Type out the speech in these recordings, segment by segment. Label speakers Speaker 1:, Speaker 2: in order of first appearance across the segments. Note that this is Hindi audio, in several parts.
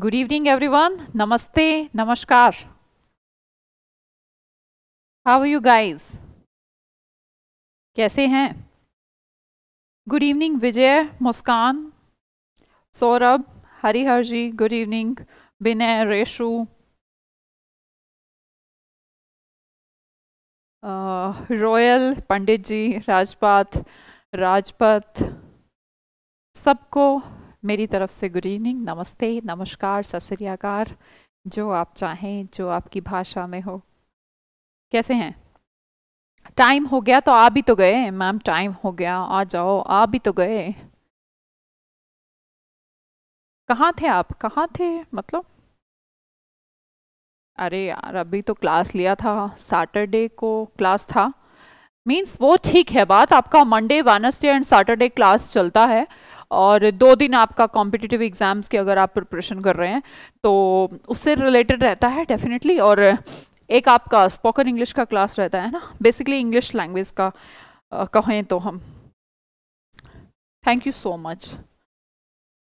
Speaker 1: गुड इवनिंग एवरीवन नमस्ते नमस्कार हाउ यू गाइस कैसे हैं good evening Vijay Muskan Saurabh Harihar ji good evening Vinay Reshu Royal Pandit ji Rajpat
Speaker 2: Rajpath सबको मेरी तरफ से गुड इवनिंग नमस्ते नमस्कार सत जो आप चाहें जो आपकी भाषा में हो
Speaker 1: कैसे हैं टाइम हो गया तो आ भी तो गए मैम टाइम हो गया आ जाओ आ भी तो गए कहाँ थे आप कहाँ थे मतलब अरे यार अभी तो क्लास लिया था
Speaker 2: सैटरडे को क्लास था मीन्स वो ठीक है बात आपका Monday Wednesday and Saturday class चलता है और दो दिन आपका कॉम्पिटिटिव एग्ज़ाम्स की अगर आप प्रिपरेशन कर रहे हैं तो उससे रिलेटेड रहता है डेफिनेटली और एक आपका स्पोकन इंग्लिश का क्लास रहता है ना बेसिकली इंग्लिश लैंग्वेज का कहें तो हम थैंक यू सो मच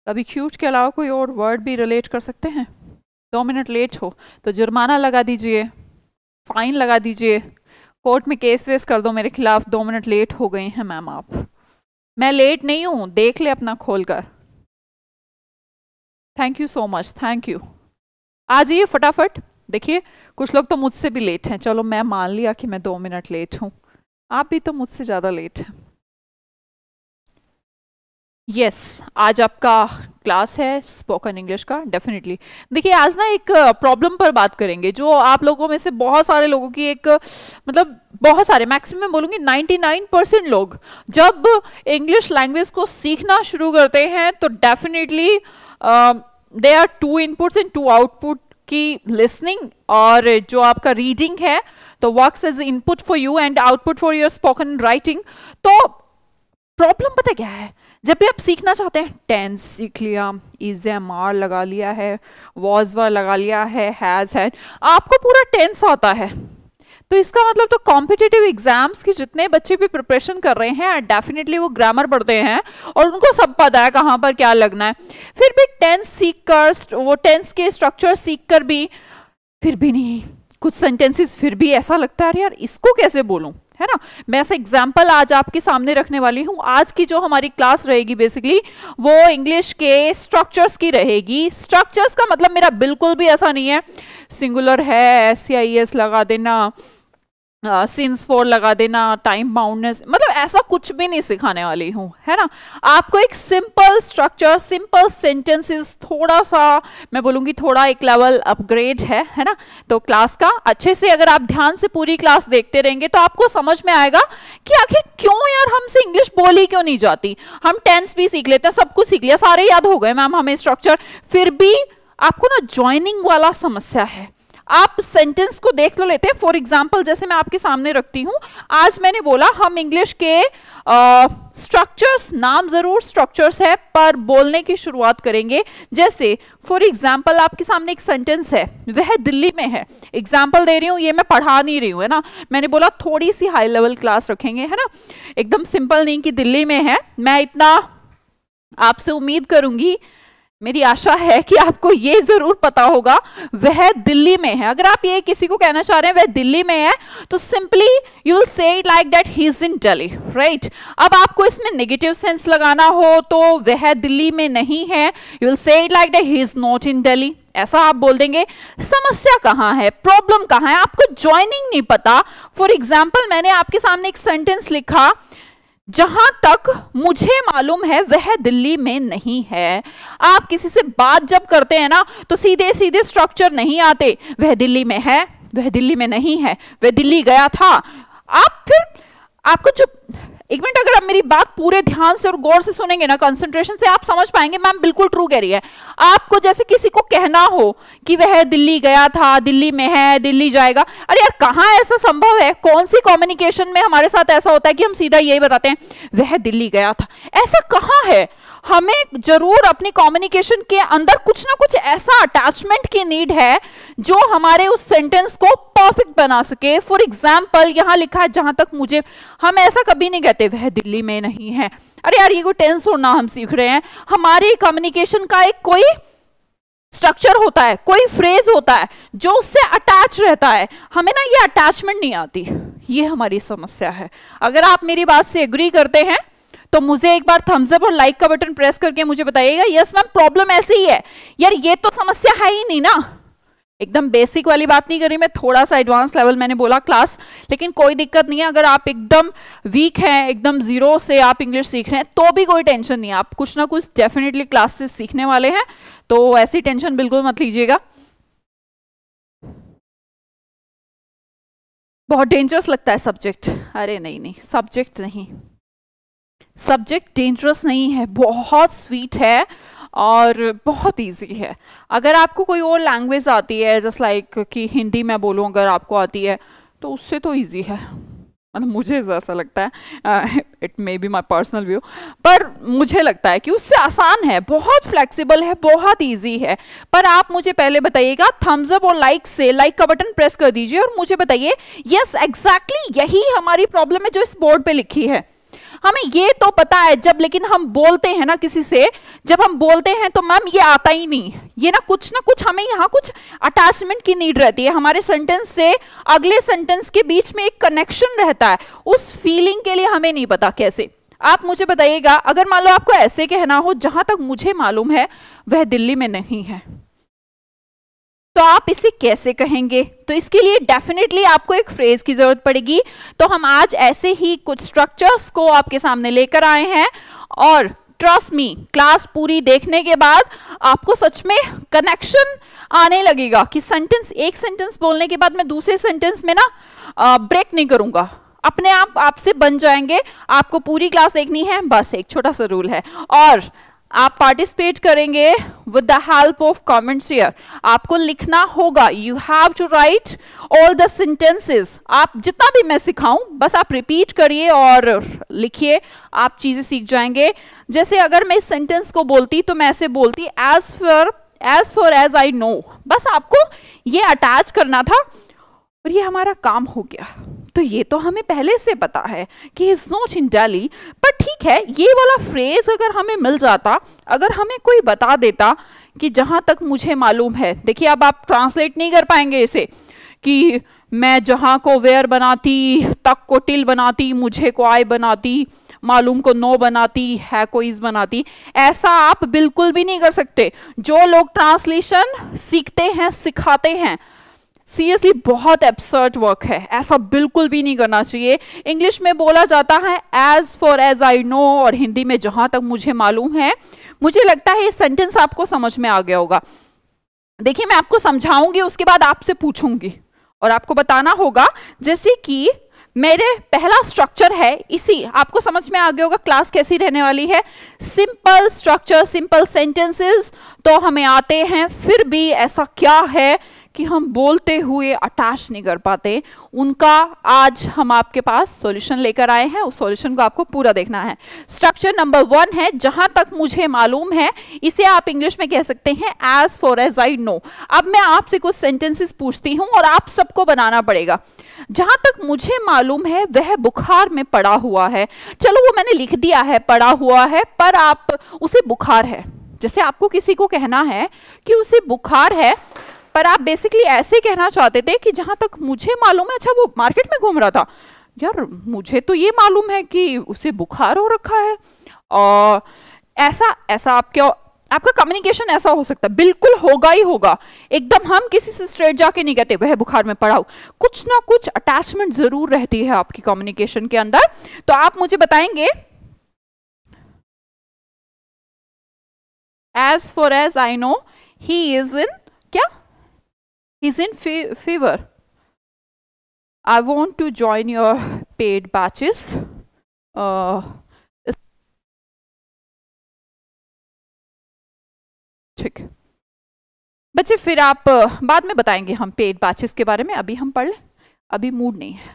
Speaker 2: कभी क्यूट के अलावा कोई और वर्ड भी रिलेट कर सकते हैं दो मिनट लेट हो तो जुर्माना लगा दीजिए फ़ाइन लगा दीजिए कोर्ट में केस वेस कर दो मेरे खिलाफ़ दो मिनट लेट हो गए हैं मैम आप मैं लेट नहीं हूँ देख ले अपना खोल कर thank you so much thank you आ जाइए फटाफट देखिए कुछ लोग तो मुझसे भी लेट हैं चलो मैं मान लिया कि मैं दो मिनट लेट हूँ आप भी तो मुझसे ज़्यादा लेट हैं यस yes, आज आपका क्लास है स्पोकन इंग्लिश का डेफिनेटली देखिए आज ना एक प्रॉब्लम पर बात करेंगे जो आप लोगों में से बहुत सारे लोगों की एक मतलब बहुत सारे मैक्सिमम बोलूँगी 99 परसेंट लोग जब इंग्लिश लैंग्वेज को सीखना शुरू करते हैं तो definitely they are two inputs and two output की लिसनिंग और जो आपका रीडिंग है तो works as input for you and output for your spoken writing तो प्रॉब्लम पता क्या है जब भी आप सीखना चाहते हैं टेंस सीख लिया इज एम आर लगा लिया है वॉज वर लगा लिया है हैज़ हैड आपको पूरा टेंस आता है तो इसका मतलब तो कॉम्पिटिटिव एग्जाम्स की जितने बच्चे भी प्रिपरेशन कर रहे हैं डेफिनेटली वो ग्रामर पढ़ते हैं और उनको सब पता है कहाँ पर क्या लगना है फिर भी टेंस सीख कर वो टेंस के स्ट्रक्चर सीख कर भी फिर भी नहीं कुछ सेंटेंसेस फिर भी ऐसा लगता है यार इसको कैसे बोलूँ है ना मैं ऐसा एग्जाम्पल आज आपके सामने रखने वाली हूँ आज की जो हमारी क्लास रहेगी बेसिकली वो इंग्लिश के स्ट्रक्चर्स की रहेगी स्ट्रक्चर्स का मतलब मेरा बिल्कुल भी ऐसा नहीं है सिंगुलर है एस सी आई एस लगा देना सिंस फोर लगा देना टाइम बाउंडनेस मतलब ऐसा कुछ भी नहीं सिखाने वाली हूँ है ना आपको एक सिंपल स्ट्रक्चर सिंपल सेंटेंसेस थोड़ा सा मैं बोलूँगी थोड़ा एक लेवल अपग्रेड है है ना तो क्लास का अच्छे से अगर आप ध्यान से पूरी क्लास देखते रहेंगे तो आपको समझ में आएगा कि आखिर क्यों यार हमसे इंग्लिश बोली क्यों नहीं जाती हम टेंस भी सीख लेते हैं सब कुछ सीख लिया सारे याद हो गए मैम हमें स्ट्रक्चर फिर भी आपको ना ज्वाइनिंग वाला समस्या है आप सेंटेंस को देख लो तो लेते हैं फॉर एग्जाम्पल जैसे मैं आपके सामने रखती हूँ आज मैंने बोला हम इंग्लिश के स्ट्रक्चर्स uh, नाम जरूर स्ट्रक्चर्स है पर बोलने की शुरुआत करेंगे जैसे फॉर एग्जाम्पल आपके सामने एक सेंटेंस है वह दिल्ली में है एग्जाम्पल दे रही हूँ ये मैं पढ़ा नहीं रही हूँ है ना मैंने बोला थोड़ी सी हाई लेवल क्लास रखेंगे है ना एकदम सिंपल नहीं कि दिल्ली में है मैं इतना आपसे उम्मीद करूंगी मेरी आशा है कि आपको ये जरूर पता होगा वह दिल्ली में है अगर आप ये किसी को कहना चाह रहे हैं वह दिल्ली में है तो simply you will say it like that he is in Delhi right अब आपको इसमें नेगेटिव सेंस लगाना हो तो वह दिल्ली में नहीं है you will say it like that he is not in Delhi ऐसा आप बोल देंगे समस्या कहाँ है प्रॉब्लम कहाँ है आपको ज्वाइनिंग नहीं पता फॉर एग्जाम्पल मैंने आपके सामने एक सेंटेंस लिखा जहां तक मुझे मालूम है वह दिल्ली में नहीं है आप किसी से बात जब करते हैं ना तो सीधे सीधे स्ट्रक्चर नहीं आते वह दिल्ली में है वह दिल्ली में नहीं है वह दिल्ली गया था आप फिर आपको जो एक मिनट अगर आप मेरी बात पूरे ध्यान से और गौर से सुनेंगे ना कंसंट्रेशन से आप समझ पाएंगे मैम बिल्कुल ट्रू कह रही है आपको जैसे किसी को कहना हो कि वह दिल्ली गया था दिल्ली में है दिल्ली जाएगा अरे यार कहाँ ऐसा संभव है कौन सी कम्युनिकेशन में हमारे साथ ऐसा होता है कि हम सीधा यही बताते हैं वह दिल्ली गया था ऐसा कहाँ है हमें जरूर अपनी कम्युनिकेशन के अंदर कुछ ना कुछ ऐसा अटैचमेंट की नीड है जो हमारे उस सेंटेंस को परफेक्ट बना सके फॉर एग्जाम्पल यहाँ लिखा है जहां तक मुझे हम ऐसा कभी नहीं कहते वह दिल्ली में नहीं है अरे यार ये को टेंस होना हम सीख रहे हैं हमारी कम्युनिकेशन का एक कोई स्ट्रक्चर होता है कोई फ्रेज होता है जो उससे अटैच रहता है हमें ना ये अटैचमेंट नहीं आती ये हमारी समस्या है अगर आप मेरी बात से एग्री करते हैं तो मुझे एक बार थम्स अप और लाइक का बटन प्रेस करके मुझे बताइएगा यस मैम प्रॉब्लम ऐसी ही है यार ये तो समस्या है ही नहीं ना एकदम बेसिक वाली बात नहीं करी मैं थोड़ा सा एडवांस लेवल मैंने बोला क्लास लेकिन कोई दिक्कत नहीं है अगर आप एकदम वीक हैं एकदम जीरो से आप इंग्लिश सीख रहे हैं तो भी कोई टेंशन नहीं है आप कुछ ना कुछ डेफिनेटली क्लास से सीखने वाले हैं तो ऐसी
Speaker 1: टेंशन बिल्कुल मत लीजिएगा बहुत डेंजरस लगता है सब्जेक्ट अरे नहीं नहीं सब्जेक्ट नहीं
Speaker 2: सब्जेक्ट डेंजरस नहीं है बहुत स्वीट है और बहुत इजी है अगर आपको कोई और लैंग्वेज आती है जस्ट लाइक like कि हिंदी मैं बोलूँ अगर आपको आती है तो उससे तो इजी है मतलब मुझे ऐसा लगता है it may be my personal view पर मुझे लगता है कि उससे आसान है बहुत फ्लेक्सिबल है बहुत इजी है पर आप मुझे पहले बताइएगा थम्स अप और लाइक से लाइक का बटन प्रेस कर दीजिए और मुझे बताइए यस एग्जैक्टली यही हमारी प्रॉब्लम है जो इस बोर्ड पे लिखी है हमें ये तो पता है जब लेकिन हम बोलते हैं ना किसी से जब हम बोलते हैं तो मैम ये आता ही नहीं ये ना कुछ ना कुछ हमें यहाँ कुछ अटैचमेंट की नीड रहती है हमारे सेंटेंस से अगले सेंटेंस के बीच में एक कनेक्शन रहता है उस फीलिंग के लिए हमें नहीं पता कैसे आप मुझे बताइएगा अगर मान लो आपको ऐसे कहना हो जहाँ तक मुझे मालूम है वह दिल्ली में नहीं है तो आप इसे कैसे कहेंगे तो इसके लिए डेफिनेटली आपको एक फ्रेज की जरूरत पड़ेगी तो हम आज ऐसे ही कुछ स्ट्रक्चर्स को आपके सामने लेकर आए हैं और ट्रस्ट मी क्लास पूरी देखने के बाद आपको सच में कनेक्शन आने लगेगा कि सेंटेंस एक सेंटेंस बोलने के बाद मैं दूसरे सेंटेंस में ना आ, ब्रेक नहीं करूंगा अपने आप आपसे बन जाएंगे आपको पूरी क्लास देखनी है बस एक छोटा सा रूल है और आप पार्टिसिपेट करेंगे with the help of comment here आपको लिखना होगा you have to write all the sentences आप जितना भी मैं सिखाऊं बस आप रिपीट करिए और लिखिए आप चीज़ें सीख जाएंगे जैसे अगर मैं इस सेंटेंस को बोलती तो मैं ऐसे बोलती as far as far as I know बस आपको ये अटैच करना था और ये हमारा काम हो गया तो ये तो हमें पहले से पता है कि इज नॉट इन डेली पर ठीक है ये वाला फ्रेज अगर हमें मिल जाता अगर हमें कोई बता देता कि जहां तक मुझे मालूम है देखिए अब आप ट्रांसलेट नहीं कर पाएंगे इसे कि मैं जहाँ को वेयर बनाती तक को टिल बनाती मुझे को आय बनाती मालूम को नो बनाती है को इज बनाती ऐसा आप बिल्कुल भी नहीं कर सकते जो लोग ट्रांसलेशन सीखते हैं सिखाते हैं सीरियसली बहुत एब्सर्ट वर्क है ऐसा बिल्कुल भी नहीं करना चाहिए इंग्लिश में बोला जाता है as far as I know और हिंदी में जहां तक मुझे मालूम है मुझे लगता है ये सेंटेंस आपको समझ में आ गया होगा देखिए मैं आपको समझाऊंगी उसके बाद आपसे पूछूंगी और आपको बताना होगा जैसे कि मेरे पहला स्ट्रक्चर है इसी आपको समझ में आ गया होगा क्लास कैसी रहने वाली है सिंपल स्ट्रक्चर सिंपल सेंटेंसेस तो हमें आते हैं फिर भी ऐसा क्या है कि हम बोलते हुए अटैच नहीं कर पाते उनका आज हम आपके पास सॉल्यूशन लेकर आए हैं उस सॉल्यूशन को आपको पूरा देखना है स्ट्रक्चर नंबर वन है जहां तक मुझे मालूम है इसे आप इंग्लिश में कह सकते हैं as far as I know अब मैं आपसे कुछ सेंटेंसेस पूछती हूं और आप सबको बनाना पड़ेगा जहां तक मुझे मालूम है वह बुखार में पड़ा हुआ है चलो वो मैंने लिख दिया है पड़ा हुआ है पर आप उसे बुखार है जैसे आपको किसी को कहना है कि उसे बुखार है पर आप बेसिकली ऐसे कहना चाहते थे कि जहां तक मुझे मालूम है अच्छा वो मार्केट में घूम रहा था यार मुझे तो ये मालूम है कि उसे बुखार हो रखा है और ऐसा ऐसा आप क्या आपका कम्युनिकेशन ऐसा हो सकता है बिल्कुल होगा ही होगा एकदम हम किसी से स्ट्रेट जाके नहीं कहते वह बुखार में पड़ा हो कुछ ना कुछ अटैचमेंट जरूर रहती है आपकी कम्युनिकेशन के अंदर तो आप मुझे बताएंगे
Speaker 1: as far as I know he is in क्या he's in fa favor. I want to join your paid batches. Uh, ठीक बच्चे फिर आप uh, बाद में बताएंगे हम पेड बैचेस के बारे में अभी हम पढ़ लें अभी मूड
Speaker 2: नहीं है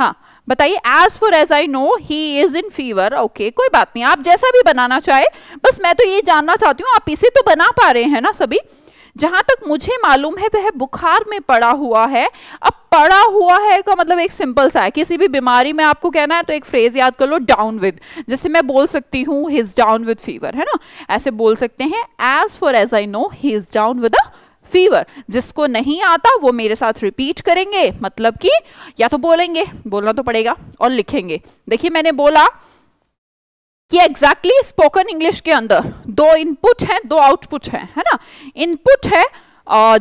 Speaker 2: हाँ बताइए as far as I know he is in fever okay कोई बात नहीं आप जैसा भी बनाना चाहे बस मैं तो ये जानना चाहती हूँ आप इसे तो बना पा रहे हैं ना सभी जहां तक मुझे मालूम है वह बुखार में पड़ा हुआ है अब पड़ा हुआ है का मतलब एक सिंपल सा है किसी भी बीमारी में आपको कहना है तो एक फ्रेज याद कर लो डाउन विद जैसे मैं बोल सकती हूँ हिज डाउन विद फीवर है ना ऐसे बोल सकते हैं as far as I know his is down with fever जिसको नहीं आता वो मेरे साथ रिपीट करेंगे मतलब कि या तो बोलेंगे बोलना तो पड़ेगा और लिखेंगे देखिए मैंने बोला कि एग्जैक्टली स्पोकन इंग्लिश के अंदर दो इनपुट हैं दो आउटपुट हैं है ना इनपुट है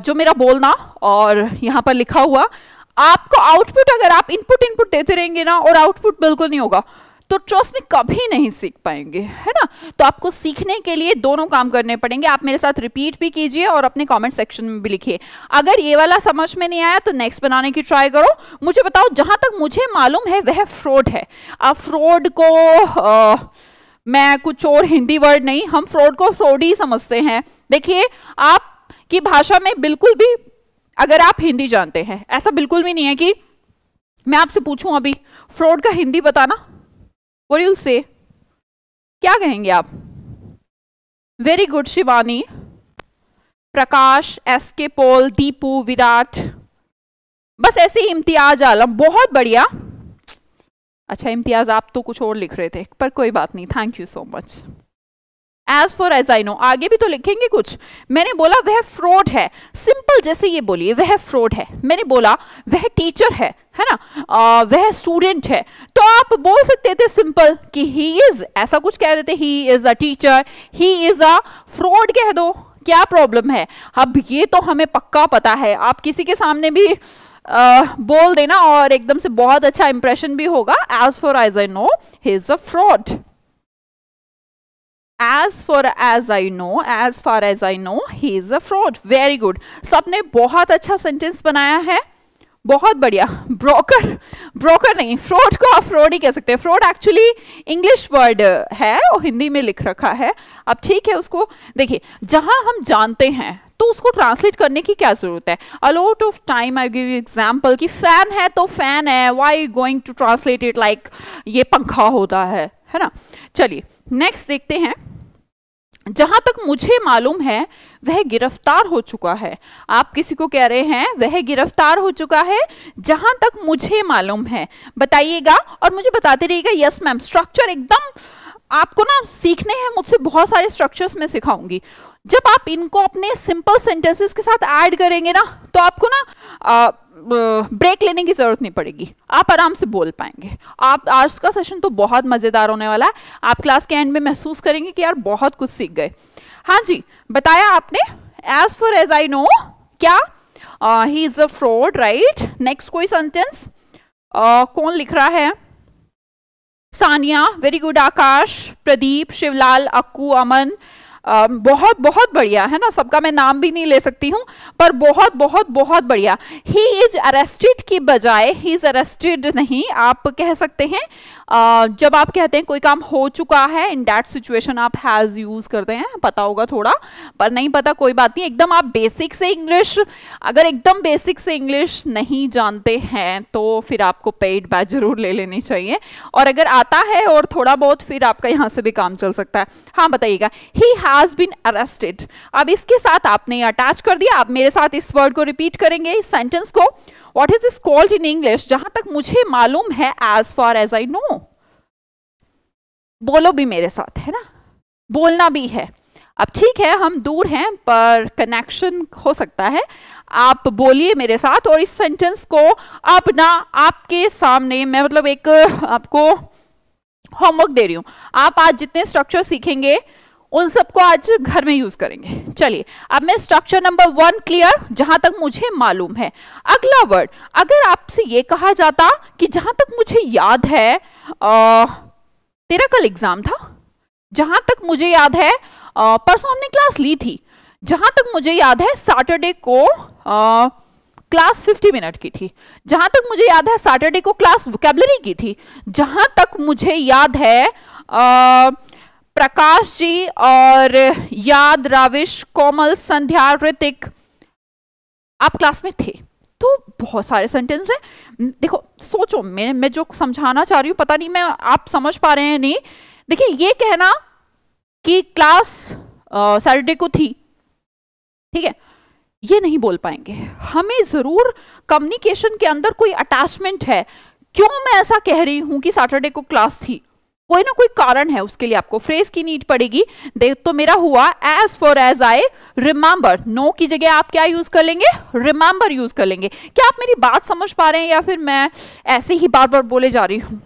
Speaker 2: जो मेरा बोलना और यहाँ पर लिखा हुआ आपको आउटपुट अगर आप इनपुट इनपुट देते रहेंगे ना और आउटपुट बिल्कुल नहीं होगा तो ट्रस्ट में कभी नहीं सीख पाएंगे है ना तो आपको सीखने के लिए दोनों काम करने पड़ेंगे आप मेरे साथ रिपीट भी कीजिए और अपने कमेंट सेक्शन में भी लिखिए अगर ये वाला समझ में नहीं आया तो नेक्स्ट बनाने की ट्राई करो मुझे बताओ जहां तक मुझे मालूम है वह फ्रॉड है आप फ्रॉड को आ, मैं कुछ और हिंदी वर्ड नहीं हम फ्रॉड को फ्रॉड ही समझते हैं देखिए आप की भाषा में बिल्कुल भी अगर आप हिंदी जानते हैं ऐसा बिल्कुल भी नहीं है कि मैं आपसे पूछूं अभी फ्रॉड का हिंदी बताना वट यू से क्या कहेंगे आप very good Shivani Prakash S K पोल दीपू विराट बस ऐसे इम्तियाज आलम बहुत बढ़िया अच्छा इम्तियाज़ आप तो कुछ और लिख रहे थे पर कोई बात नहीं thank you so much as far as I know आगे भी तो लिखेंगे कुछ मैंने बोला वह फ्रॉड है सिंपल जैसे ये बोलिए वह फ्रॉड है मैंने बोला वह टीचर है है ना आ, वह स्टूडेंट है तो आप बोल सकते थे सिंपल कि ही इज ऐसा कुछ कह रहे थे he is a teacher he is a fraud कह दो क्या प्रॉब्लम है अब ये तो हमें पक्का पता है आप किसी के सामने भी Uh, बोल देना और एकदम से बहुत अच्छा इंप्रेशन भी होगा as far as I know he is a fraud as far as I know as far as I know he is a fraud very good सबने बहुत अच्छा सेंटेंस बनाया है बहुत बढ़िया ब्रोकर ब्रोकर नहीं फ्रॉड को आप फ्रॉड ही कह सकते हैं फ्रॉड एक्चुअली इंग्लिश वर्ड है और हिंदी में लिख रखा है अब ठीक है उसको देखिए जहां हम जानते हैं तो उसको ट्रांसलेट करने की क्या जरूरत है a lot of time I give example कि फैन है तो फैन है Y going to translate it like ये पंखा होता है है ना चलिए नेक्स्ट देखते हैं जहां तक मुझे मालूम है वह गिरफ्तार हो चुका है आप किसी को कह रहे हैं वह गिरफ्तार हो चुका है जहां तक मुझे मालूम है बताइएगा और मुझे बताते रहिएगा यस मैम स्ट्रक्चर एकदम आपको ना सीखने हैं मुझसे बहुत सारे स्ट्रक्चर्स में सिखाऊंगी जब आप इनको अपने सिंपल सेंटेंसेस के साथ ऐड करेंगे ना तो आपको ना आ, ब्रेक लेने की ज़रूरत नहीं पड़ेगी आप आराम से बोल पाएंगे आप आज का सेशन तो बहुत मज़ेदार होने वाला है आप क्लास के एंड में महसूस करेंगे कि यार बहुत कुछ सीख गए हाँ जी बताया आपने as far as I know क्या he is a fraud right next कोई सेंटेंस कौन लिख रहा है सानिया वेरी गुड आकाश प्रदीप शिवलाल अक्कू अमन बहुत बहुत बढ़िया है ना सबका मैं नाम भी नहीं ले सकती हूँ पर बहुत बहुत बहुत बढ़िया ही इज अरेस्टेड की बजाय ही इज अरेस्टेड नहीं आप कह सकते हैं जब आप कहते हैं कोई काम हो चुका है इन डैट सिचुएशन आप हैज़ यूज़ करते हैं पता होगा थोड़ा पर नहीं पता कोई बात नहीं एकदम आप बेसिक से इंग्लिश अगर एकदम बेसिक से इंग्लिश नहीं जानते हैं तो फिर आपको पेड बैच ज़रूर ले लेनी चाहिए और अगर आता है और थोड़ा बहुत फिर आपका यहाँ से भी काम चल सकता है हाँ बताइएगा ही हैज़ बीन अरेस्टेड अब इसके साथ आपने अटैच कर दिया आप मेरे साथ इस वर्ड को रिपीट करेंगे इस सेंटेंस को what is this called in English जहां तक मुझे मालूम है as far as I know बोलो भी मेरे साथ है ना बोलना भी है अब ठीक है हम दूर हैं पर कनेक्शन हो सकता है आप बोलिए मेरे साथ और इस सेंटेंस को अब ना आपके सामने मैं मतलब एक आपको होमवर्क दे रही हूँ आप आज जितने स्ट्रक्चर सीखेंगे उन सबको आज घर में यूज करेंगे चलिए अब मैं स्ट्रक्चर नंबर वन क्लियर जहां तक मुझे मालूम है अगला वर्ड अगर आपसे ये कहा जाता कि जहां तक मुझे याद है आ, तेरा कल एग्जाम था जहां तक मुझे याद है परसों हमने क्लास ली थी जहां तक मुझे याद है सैटरडे को आ, क्लास 50 मिनट की थी जहां तक मुझे याद है सैटरडे को क्लास वोकेबलरी की थी जहां तक मुझे याद है आ, प्रकाश जी और याद राविश कोमल संध्या ऋतिक आप क्लास में थे तो बहुत सारे सेंटेंस हैं देखो सोचो मैं मैं जो समझाना चाह रही हूँ पता नहीं मैं आप समझ पा रहे हैं नहीं देखिए ये कहना कि क्लास सैटरडे को थी ठीक है ये नहीं बोल पाएंगे हमें ज़रूर कम्युनिकेशन के अंदर कोई अटैचमेंट है क्यों मैं ऐसा कह रही हूँ कि सैटरडे को क्लास थी कोई ना कोई कारण है उसके लिए आपको फ्रेज की नीड पड़ेगी देख तो मेरा हुआ as far as I remember know की जगह आप क्या यूज कर लेंगे रिमेंबर यूज कर लेंगे क्या आप मेरी बात समझ पा रहे हैं या फिर मैं ऐसे ही बार बार बोले जा रही हूं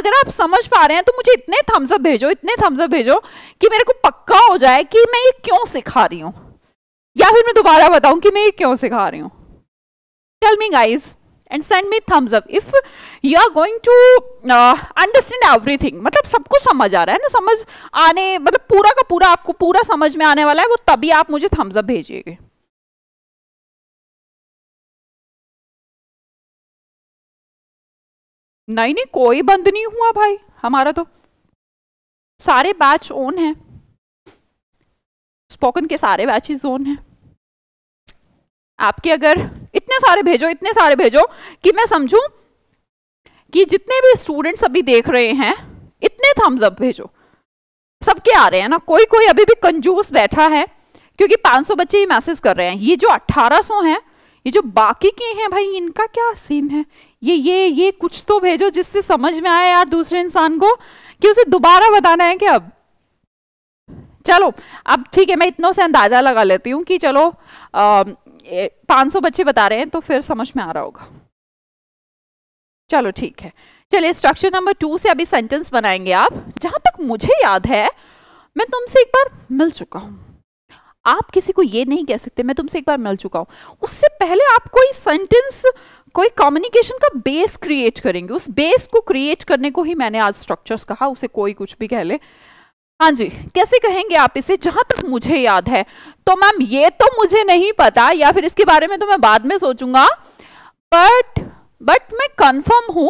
Speaker 2: अगर आप समझ पा रहे हैं तो मुझे इतने थम्सअप भेजो इतने थम्सअप भेजो कि मेरे को पक्का हो जाए कि मैं ये क्यों सिखा रही हूँ या फिर मैं दोबारा बताऊं कि मैं ये क्यों सिखा रही हूँ tell me guys and send me thumbs up if you are going to understand everything मतलब सब समझ आ रहा
Speaker 1: है ना समझ आने मतलब पूरा का पूरा आपको पूरा समझ में आने वाला है वो तभी आप मुझे थम्स अप भेजिएगा नहीं नहीं कोई बंद नहीं हुआ भाई हमारा तो सारे बैच ओन है स्पोकन के सारे बैचेस ओन है
Speaker 2: आपके अगर इतने सारे भेजो इतने सारे भेजो कि मैं समझूं कि जितने भी स्टूडेंट्स अभी देख रहे हैं इतने थम्स अप भेजो सबके आ रहे हैं ना कोई कोई अभी भी कंजूस बैठा है क्योंकि 500 बच्चे ही मैसेज कर रहे हैं ये जो 1800 हैं ये जो बाकी के हैं भाई इनका क्या सीन है ये ये ये कुछ तो भेजो जिससे समझ में आए यार दूसरे इंसान को कि उसे दोबारा बताना है कि अब चलो अब ठीक है मैं इतनों से अंदाज़ा लगा लेती हूँ कि चलो आ, पांच सौ बच्चे बता रहे हैं तो फिर समझ में आ रहा होगा चलो ठीक है चलिए स्ट्रक्चर नंबर टू से अभी सेंटेंस बनाएंगे आप जहां तक मुझे याद है मैं तुमसे एक बार मिल चुका हूं आप किसी को ये नहीं कह सकते मैं तुमसे एक बार मिल चुका हूं उससे पहले आप कोई सेंटेंस कोई कम्युनिकेशन का बेस क्रिएट करेंगे उस बेस को क्रिएट करने को ही मैंने आज स्ट्रक्चर्स कहा उसे कोई कुछ भी कह ले हाँ जी कैसे कहेंगे आप इसे जहां तक मुझे याद है तो मैम ये तो मुझे नहीं पता या फिर इसके बारे में तो मैं बाद में सोचूंगा बट बट मैं कंफर्म हूं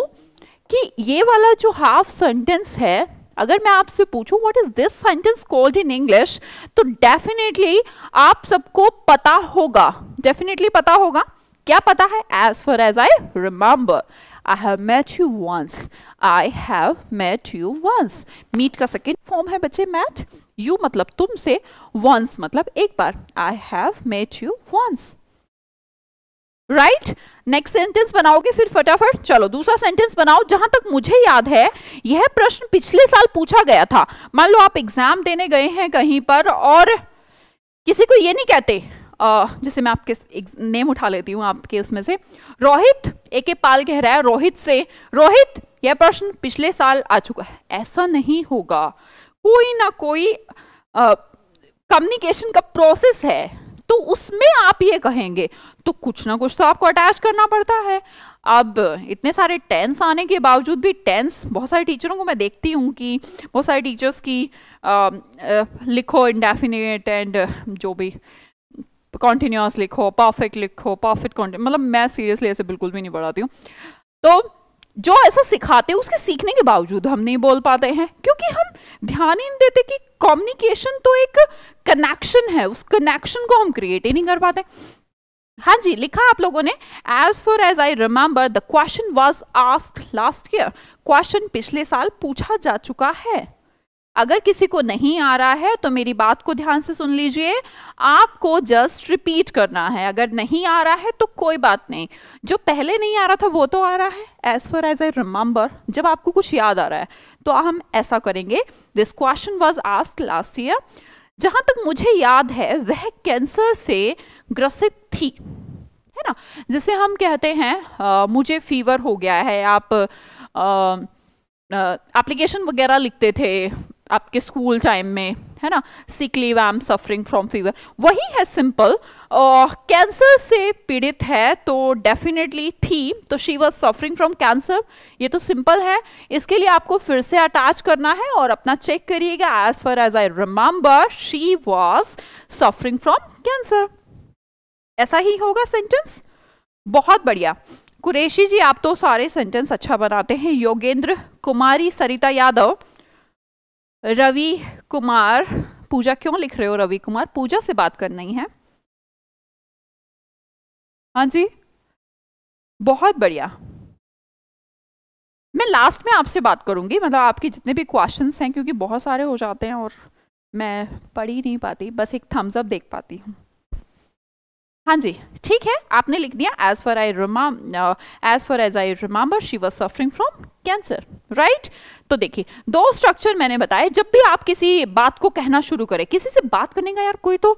Speaker 2: कि ये वाला जो हाफ सेंटेंस है अगर मैं आपसे पूछूं what is this sentence called in English तो डेफिनेटली आप सबको पता होगा डेफिनेटली पता होगा क्या पता है as far as I remember I have match you once I have met you once meet का सेकेंड फॉर्म है बच्चे मैट यू मतलब तुमसे वंस मतलब एक बार I have met you once right next sentence बनाओगे फिर फटाफट चलो दूसरा सेंटेंस बनाओ जहां तक मुझे याद है यह प्रश्न पिछले साल पूछा गया था मान लो आप एग्जाम देने गए हैं कहीं पर और किसी को ये नहीं कहते Uh, जैसे मैं आपके नेम उठा लेती हूँ आपके उसमें से रोहित एके पाल कह रहा है रोहित से रोहित यह प्रश्न पिछले साल आ चुका है ऐसा नहीं होगा कोई ना कोई कम्युनिकेशन का प्रोसेस है तो उसमें आप ये कहेंगे तो कुछ ना कुछ तो आपको अटैच करना पड़ता है अब इतने सारे टेंस आने के बावजूद भी टेंस बहुत सारे टीचरों को मैं देखती हूँ कि बहुत सारे टीचर्स की आ, आ, लिखो इंडेफिनेट एंड जो भी कॉन्टीन्यूस लिखो परफेक्ट लिखो परफेक्ट कॉन्टिन मतलब मैं सीरियसली ऐसे बिल्कुल भी नहीं पढ़ाती हूँ तो जो ऐसा सिखाते हैं उसके सीखने के बावजूद हम नहीं बोल पाते हैं क्योंकि हम ध्यान ही नहीं देते कि कम्युनिकेशन तो एक कनेक्शन है उस कनेक्शन को हम क्रिएट ही नहीं कर पाते हाँ जी लिखा आप लोगों ने as far as I remember the question was ask last year question पिछले साल पूछा जा चुका है अगर किसी को नहीं आ रहा है तो मेरी बात को ध्यान से सुन लीजिए आपको जस्ट रिपीट करना है अगर नहीं आ रहा है तो कोई बात नहीं जो पहले नहीं आ रहा था वो तो आ रहा है as far as I remember जब आपको कुछ याद आ रहा है तो हम ऐसा करेंगे this question was ask last year जहाँ तक मुझे याद है वह कैंसर से ग्रसित थी है ना जिसे हम कहते हैं आ, मुझे फीवर हो गया है आप एप्लीकेशन वगैरह लिखते थे आपके स्कूल टाइम में है ना सिकली वैम एम सफरिंग फ्रॉम फीवर वही है सिंपल कैंसर uh, से पीड़ित है तो डेफिनेटली थी तो she was suffering from cancer ये तो सिंपल है इसके लिए आपको फिर से अटैच करना है और अपना चेक करिएगा as far as I remember she was suffering from cancer ऐसा ही होगा सेंटेंस बहुत बढ़िया कुरेशी जी आप तो सारे सेंटेंस अच्छा बनाते हैं योगेंद्र कुमारी सरिता यादव रवि कुमार पूजा क्यों लिख रहे हो रवि कुमार पूजा से बात करनी है
Speaker 1: हाँ जी बहुत बढ़िया मैं लास्ट में आपसे बात करूंगी मतलब आपके जितने भी क्वेश्चंस हैं क्योंकि बहुत
Speaker 2: सारे हो जाते हैं और मैं पढ़ ही नहीं पाती बस एक थम्स अप देख पाती हूँ हाँ जी ठीक है आपने लिख दिया as far I as far as I remember she was suffering from cancer right तो देखिए दो स्ट्रक्चर मैंने बताए जब भी आप किसी बात को कहना शुरू करें किसी से बात करने का यार कोई तो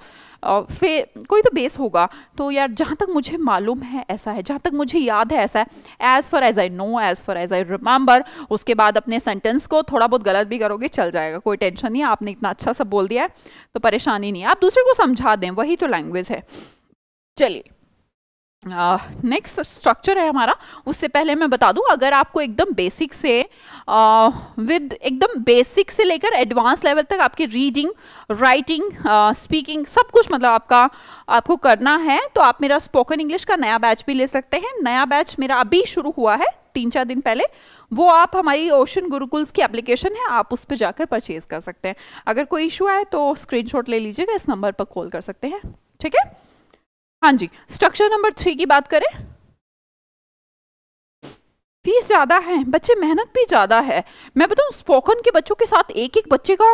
Speaker 2: फे कोई तो बेस होगा तो यार जहाँ तक मुझे मालूम है ऐसा है जहाँ तक मुझे याद है ऐसा है as far as I know as far as I remember उसके बाद अपने सेंटेंस को थोड़ा बहुत गलत भी करोगे चल जाएगा कोई टेंशन नहीं आपने इतना अच्छा सब बोल दिया है तो परेशानी नहीं आप दूसरे को समझा दें वही तो लैंग्वेज है चलिए नेक्स्ट uh, स्ट्रक्चर है हमारा उससे पहले मैं बता दूं अगर आपको एकदम बेसिक से विद uh, एकदम बेसिक से लेकर एडवांस लेवल तक आपकी रीडिंग राइटिंग स्पीकिंग सब कुछ मतलब आपका आपको करना है तो आप मेरा स्पोकन इंग्लिश का नया बैच भी ले सकते हैं नया बैच मेरा अभी शुरू हुआ है तीन चार दिन पहले वो आप हमारी ओशन गुरुकुल्स की एप्लीकेशन है आप उस पर जाकर परचेज कर सकते हैं अगर कोई इशू आए तो स्क्रीन ले लीजिएगा इस नंबर पर कॉल कर सकते हैं ठीक है हाँ जी स्ट्रक्चर नंबर थ्री की बात करें फीस ज़्यादा है बच्चे मेहनत भी ज़्यादा है मैं बताऊं स्पोकन के बच्चों के साथ एक एक बच्चे का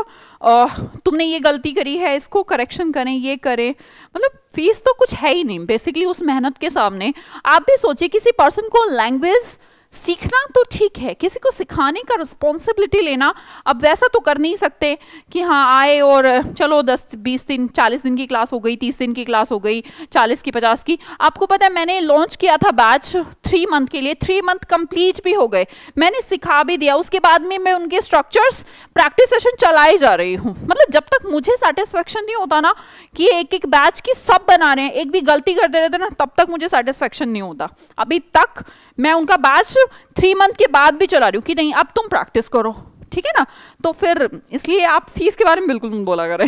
Speaker 2: आ, तुमने ये गलती करी है इसको करेक्शन करें ये करें मतलब फीस तो कुछ है ही नहीं बेसिकली उस मेहनत के सामने आप भी सोचिए किसी पर्सन को लैंग्वेज सीखना तो ठीक है किसी को सिखाने का रिस्पॉन्सिबिलिटी लेना अब वैसा तो कर नहीं सकते कि हाँ आए और चलो दस बीस दिन चालीस दिन की क्लास हो गई तीस दिन की क्लास हो गई चालीस की पचास की आपको पता है मैंने लॉन्च किया था बैच थ्री मंथ के लिए थ्री मंथ कंप्लीट भी हो गए मैंने सिखा भी दिया उसके बाद में मैं उनके स्ट्रक्चर्स प्रैक्टिस सेशन चलाए जा रही हूँ मतलब जब तक मुझे सेटिस्फेक्शन नहीं होता ना कि एक एक बैच की सब बना रहे हैं एक भी गलती कर दे रहे थे ना तब तक मुझे सेटिस्फेक्शन नहीं होता अभी तक मैं उनका बैच थ्री मंथ के बाद भी चला रही हूँ कि नहीं अब तुम प्रैक्टिस करो ठीक है ना तो फिर इसलिए आप फीस के बारे में बिल्कुल नहीं बोला करें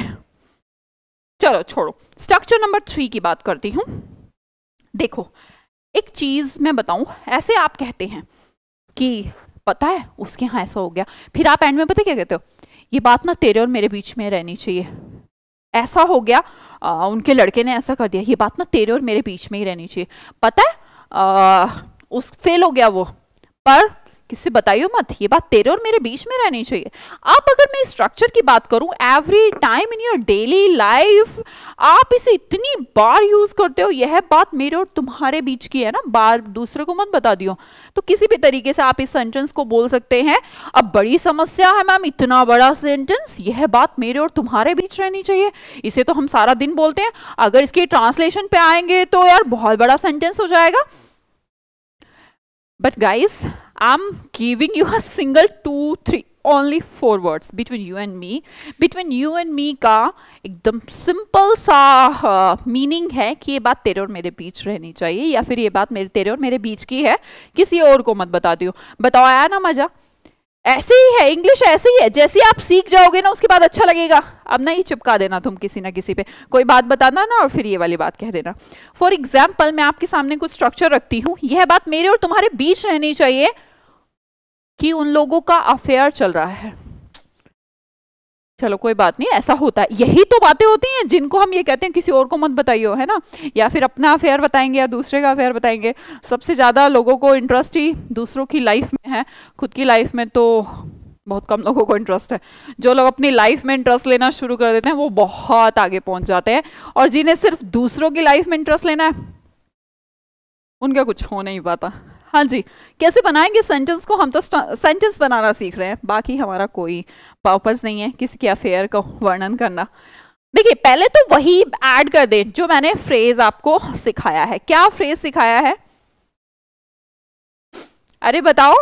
Speaker 2: चलो छोड़ो स्ट्रक्चर नंबर थ्री की बात करती हूँ देखो एक चीज़ मैं बताऊं ऐसे आप कहते हैं कि पता है उसके यहाँ ऐसा हो गया फिर आप एंड में पता क्या कहते हो ये बात ना तेरे और मेरे बीच में रहनी चाहिए ऐसा हो गया आ, उनके लड़के ने ऐसा कर दिया ये बात ना तेरे और मेरे बीच में ही रहनी चाहिए पता है आ, उस फेल हो गया वो पर किससे बताइयो मत ये बात तेरे और मेरे बीच में रहनी चाहिए आप अगर मैं स्ट्रक्चर की बात करूं every time in your daily life आप इसे इतनी बार यूज करते हो यह बात मेरे और तुम्हारे बीच की है ना बार दूसरे को मत बता दियो तो किसी भी तरीके से आप इस सेंटेंस को बोल सकते हैं अब बड़ी समस्या है मैम इतना बड़ा सेंटेंस यह बात मेरे और तुम्हारे बीच रहनी चाहिए इसे तो हम सारा दिन बोलते हैं अगर इसके ट्रांसलेशन पे आएंगे तो यार बहुत बड़ा सेंटेंस हो जाएगा But guys, I'm giving you a single two, three, only four words between you and me. Between you and me का एकदम सिंपल सा मीनिंग uh, है कि ये बात तेरे और मेरे बीच रहनी चाहिए या फिर ये बात मेरे तेरे और मेरे बीच की है किसी और को मत बता दियो बताओ आया ना मज़ा ऐसे ही है इंग्लिश ऐसे ही है जैसे आप सीख जाओगे ना उसके बाद अच्छा लगेगा अब ना ये चिपका देना तुम किसी ना किसी पे कोई बात बताना ना और फिर ये वाली बात कह देना फॉर एग्जाम्पल मैं आपके सामने कुछ स्ट्रक्चर रखती हूँ यह बात मेरे और तुम्हारे बीच रहनी चाहिए कि उन लोगों का अफेयर चल रहा है चलो कोई बात नहीं ऐसा होता है यही तो बातें होती हैं जिनको हम ये कहते हैं किसी और को मत बताइए है ना या फिर अपना अफेयर बताएंगे या दूसरे का अफेयर बताएंगे सबसे ज़्यादा लोगों को इंटरेस्ट ही दूसरों की लाइफ में है खुद की लाइफ में तो बहुत कम लोगों को इंटरेस्ट है जो लोग अपनी लाइफ में इंटरेस्ट लेना शुरू कर देते हैं वो बहुत आगे पहुंच जाते हैं और जिन्हें सिर्फ दूसरों की लाइफ में इंटरेस्ट लेना है उनका कुछ हो नहीं पाता हाँ जी कैसे बनाएंगे सेंटेंस को हम तो सेंटेंस बनाना सीख रहे हैं बाकी हमारा कोई पर्पज़ नहीं है किसी के अफेयर का वर्णन करना देखिए पहले तो वही ऐड कर दें जो मैंने फ्रेज आपको सिखाया है क्या फ्रेज सिखाया है अरे बताओ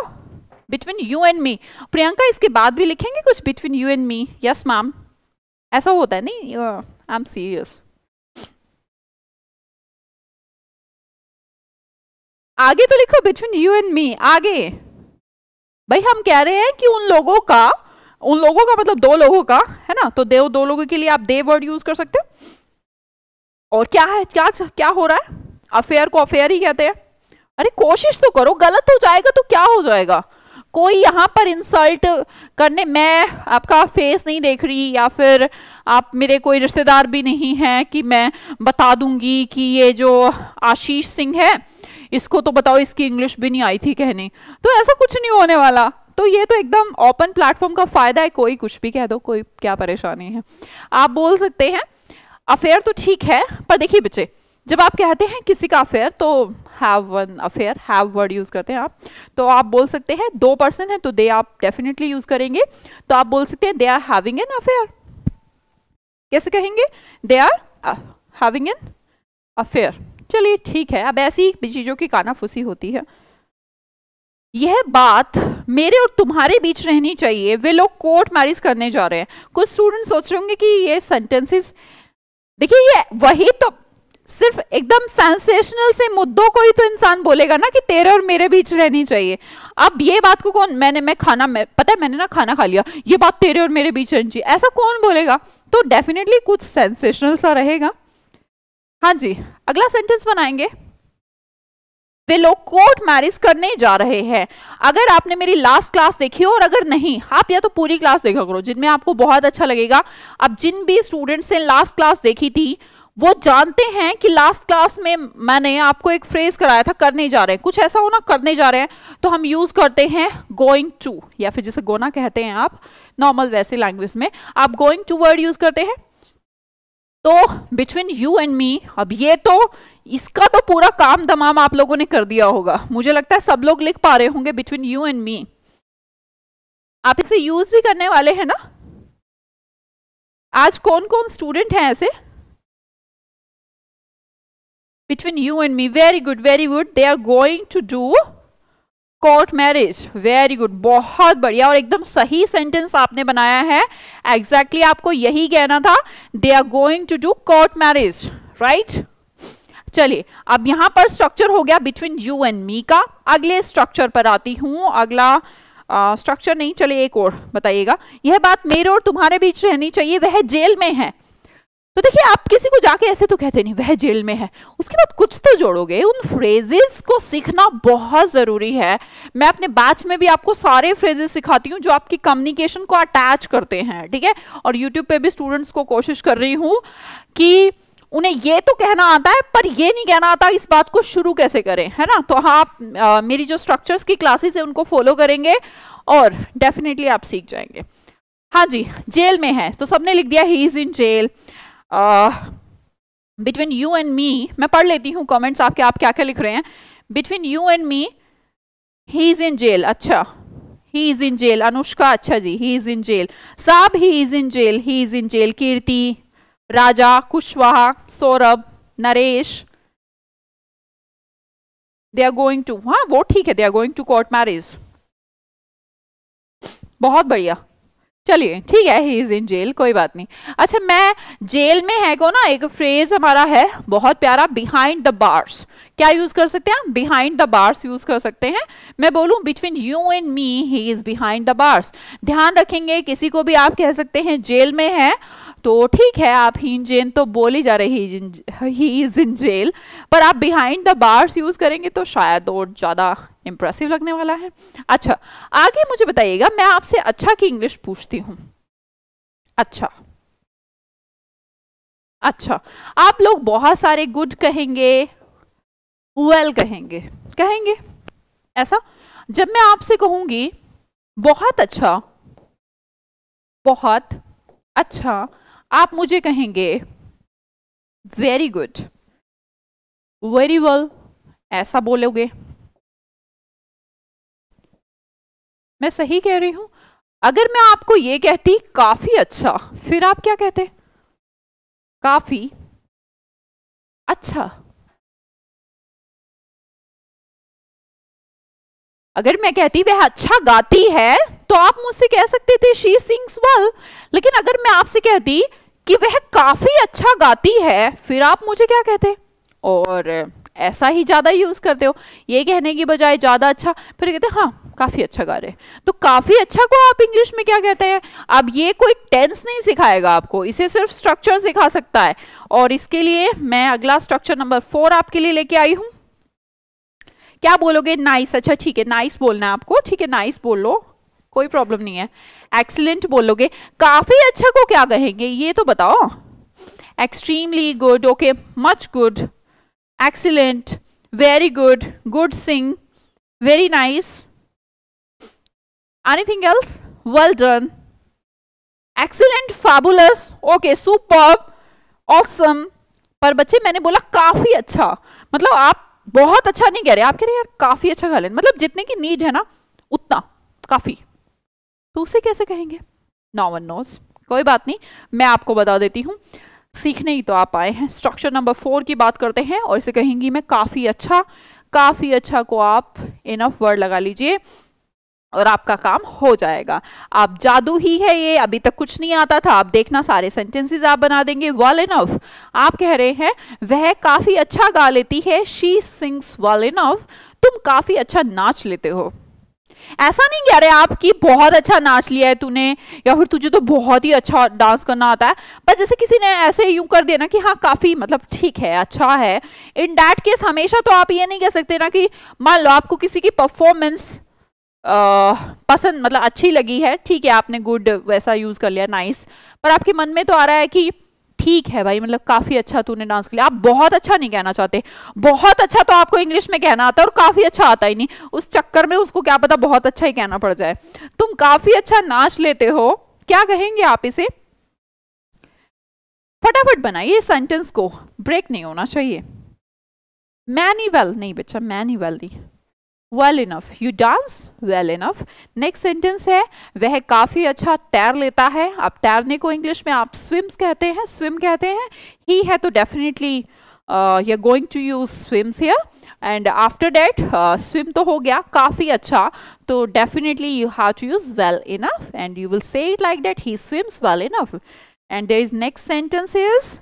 Speaker 2: between you and me Priyanka इसके बाद भी लिखेंगे कुछ between you and me
Speaker 1: yes ma'am ऐसा होता है नहीं आई एम सीरियस आगे तो लिखो बिटवीन यू एंड मी आगे भाई हम कह रहे हैं कि उन लोगों का उन लोगों का मतलब दो लोगों
Speaker 2: का है ना तो देव दो लोगों के लिए आप दे वर्ड यूज कर सकते हो और क्या है क्या क्या हो रहा है अफेयर को अफेयर ही कहते हैं अरे कोशिश तो करो गलत हो जाएगा तो क्या हो जाएगा कोई यहाँ पर इंसल्ट करने मैं आपका फेस नहीं देख रही या फिर आप मेरे कोई रिश्तेदार भी नहीं हैं कि मैं बता दूंगी कि ये जो आशीष सिंह है इसको तो बताओ इसकी इंग्लिश भी नहीं आई थी कहने तो ऐसा कुछ नहीं होने वाला तो ये तो एकदम ओपन प्लेटफॉर्म का फ़ायदा है कोई कुछ भी कह दो कोई क्या परेशानी है आप बोल सकते हैं अफेयर तो ठीक है पर देखिए बच्चे जब आप कहते हैं किसी का अफेयर तो have one affair have word use करते हैं आप तो आप बोल सकते हैं दो पर्सन है तो दे आप डेफिनेटली यूज़ करेंगे तो आप बोल सकते हैं they are having an affair कैसे कहेंगे they are having an affair चलिए ठीक है अब ऐसी चीज़ों की कानाफूसी होती है यह बात मेरे और तुम्हारे बीच रहनी चाहिए वे लोग कोर्ट मैरिज करने जा रहे हैं कुछ स्टूडेंट सोच रहे होंगे कि ये सेंटेंसेस देखिए ये वही तो सिर्फ एकदम सेंसेशनल से मुद्दों को ही तो इंसान बोलेगा ना कि तेरे और मेरे बीच रहनी चाहिए अब ये बात को कौन मैंने मैं खाना मैं पता है मैंने ना खाना खा लिया ये बात तेरे और मेरे बीच रहनी चाहिए ऐसा कौन बोलेगा तो डेफिनेटली कुछ सेंसेशनल सा रहेगा हाँ जी अगला सेंटेंस बनाएंगे वे लोग कोर्ट मैरिज करने जा रहे हैं अगर आपने मेरी लास्ट क्लास देखी हो और अगर नहीं आप या तो पूरी क्लास देखा करो जिनमें आपको बहुत अच्छा लगेगा अब जिन भी स्टूडेंट्स ने लास्ट क्लास देखी थी वो जानते हैं कि लास्ट क्लास में मैंने आपको एक फ्रेज कराया था करने जा रहे हैं कुछ ऐसा हो ना करने जा रहे हैं तो हम यूज़ करते हैं गोइंग टू या फिर जिसे गोना कहते हैं आप नॉर्मल वैसे लैंग्वेज में आप गोइंग टू वर्ड यूज़ करते हैं तो बिटवीन यू एंड मी अब ये तो इसका तो पूरा काम तमाम आप लोगों ने कर दिया होगा मुझे लगता है सब लोग लिख पा रहे होंगे
Speaker 1: बिटवीन यू एंड मी आप इसे यूज भी करने वाले हैं ना आज कौन कौन स्टूडेंट हैं ऐसे between you and me very good very good they are going to do
Speaker 2: court marriage very good बहुत बढ़िया और एकदम सही सेंटेंस आपने बनाया है एग्जैक्टली exactly आपको यही कहना था they are going to do court marriage right चलिए अब यहां पर स्ट्रक्चर हो गया बिटवीन यू एंड मी का अगले स्ट्रक्चर पर आती हूं अगला स्ट्रक्चर नहीं चले एक और बताइएगा यह बात मेरे और तुम्हारे बीच रहनी चाहिए वह जेल में है तो देखिए आप किसी को जाके ऐसे तो कहते नहीं वह जेल में है उसके बाद कुछ तो जोड़ोगे उन फ्रेजेस को सीखना बहुत ज़रूरी है मैं अपने बैच में भी आपको सारे फ्रेजेस सिखाती हूँ जो आपकी कम्युनिकेशन को अटैच करते हैं ठीक है और यूट्यूब पे भी स्टूडेंट्स को कोशिश कर रही हूँ कि उन्हें ये तो कहना आता है पर ये नहीं कहना आता इस बात को शुरू कैसे करें है ना तो हाँ आप आ, मेरी जो स्ट्रक्चर्स की क्लासेस है उनको फॉलो करेंगे और डेफिनेटली आप सीख जाएंगे हाँ जी जेल में है तो सबने लिख दिया he is in jail between you and me मैं पढ़ लेती हूँ कॉमेंट्स आपके आप क्या क्या लिख रहे हैं between you and me he is in jail अच्छा he is in jail Anushka अच्छा जी ही इज़ इन जेल साब he is in jail he is in jail Kirti Raja Kushwaha Saurabh Naresh
Speaker 1: they are going to हाँ वो ठीक है they are going to court marriage बहुत बढ़िया चलिए ठीक है ही इज
Speaker 2: इन जेल कोई बात नहीं अच्छा मैं जेल में है को ना एक फ्रेज हमारा है बहुत प्यारा बिहाइंड द बार्स क्या यूज कर सकते हैं बिहाइंड द बार्स यूज कर सकते हैं मैं बोलूं between you and me he is behind the bars ध्यान रखेंगे किसी को भी आप कह सकते हैं जेल में है तो ठीक है आप ही जेन तो बोली जा रही ही इज इन जेल पर आप बिहाइंड द बार्स यूज़ करेंगे तो शायद और ज़्यादा इंप्रेसिव लगने वाला है अच्छा आगे मुझे बताइएगा मैं आपसे अच्छा की इंग्लिश पूछती हूँ अच्छा अच्छा आप लोग बहुत सारे गुड कहेंगे वेल कहेंगे कहेंगे ऐसा जब मैं आपसे कहूंगी बहुत अच्छा बहुत
Speaker 1: अच्छा आप मुझे कहेंगे वेरी गुड वेरी वेल ऐसा बोलोगे मैं सही कह रही हूं अगर मैं आपको ये कहती काफी अच्छा फिर आप क्या कहते काफी अच्छा अगर मैं कहती वह अच्छा गाती है तो आप मुझसे कह सकते थे शी सिंग्स वेल लेकिन
Speaker 2: अगर मैं आपसे कहती कि वह काफ़ी अच्छा गाती है फिर आप मुझे क्या कहते और ऐसा ही ज़्यादा यूज़ करते हो ये कहने की बजाय ज़्यादा अच्छा फिर कहते हैं हाँ काफ़ी अच्छा गा रहे तो काफ़ी अच्छा को आप इंग्लिश में क्या कहते हैं अब ये कोई टेंस नहीं सिखाएगा आपको इसे सिर्फ स्ट्रक्चर सिखा सकता है और इसके लिए मैं अगला स्ट्रक्चर नंबर फोर आपके लिए लेके आई हूं क्या बोलोगे नाइस अच्छा ठीक है नाइस बोलना है आपको ठीक है नाइस बोल लो कोई प्रॉब्लम नहीं है एक्सलेंट बोलोगे काफ़ी अच्छा को क्या कहेंगे ये तो बताओ extremely good okay much good excellent very good good sing very nice anything else well done excellent fabulous okay super awesome पर बच्चे मैंने बोला काफ़ी अच्छा मतलब आप बहुत अच्छा नहीं कह रहे आप कह रहे यार काफ़ी अच्छा कह मतलब जितने की नीड है ना उतना काफ़ी तो उसे कैसे कहेंगे नो वन नोज कोई बात नहीं मैं आपको बता देती हूँ सीखने ही तो आप आए हैं स्ट्रक्चर नंबर फोर की बात करते हैं और इसे कहेंगी मैं काफ़ी अच्छा काफ़ी अच्छा को आप इनफ वर्ड लगा लीजिए और आपका काम हो जाएगा आप जादू ही है ये अभी तक कुछ नहीं आता था आप देखना सारे सेंटेंसेस आप बना देंगे वेल इनफ आप कह रहे हैं वह काफ़ी अच्छा गा लेती है शी सिंग्स वेल इनफ तुम काफ़ी अच्छा नाच लेते हो ऐसा नहीं कह रहे आप कि बहुत अच्छा नाच लिया है तूने या फिर तुझे तो बहुत ही अच्छा डांस करना आता है पर जैसे किसी ने ऐसे यूं कर दिया ना कि हाँ काफ़ी मतलब ठीक है अच्छा है इन डैट केस हमेशा तो आप ये नहीं कह सकते ना कि मान लो आपको किसी की परफॉर्मेंस पसंद मतलब अच्छी लगी है ठीक है आपने गुड वैसा यूज़ कर लिया नाइस पर आपके मन में तो आ रहा है कि ठीक है भाई मतलब काफ़ी अच्छा तूने डांस किया आप बहुत अच्छा नहीं कहना चाहते बहुत अच्छा तो आपको इंग्लिश में कहना आता है और काफ़ी अच्छा आता ही नहीं उस चक्कर में उसको क्या पता बहुत अच्छा ही कहना पड़ जाए तुम काफ़ी अच्छा नाच लेते हो क्या कहेंगे आप इसे फटाफट बनाइए सेंटेंस को ब्रेक नहीं होना चाहिए मैनी वेल नहीं बच्चा मैनी वेल नहीं well enough you dance well enough next sentence है वह काफ़ी अच्छा तैर लेता है आप तैरने को इंग्लिश में आप स्विम्स कहते हैं स्विम कहते हैं ही है तो definitely you going to use swims here and after that swim तो हो गया काफ़ी अच्छा तो definitely you have to use well enough and you will say it like that he swims well enough and there is next sentence is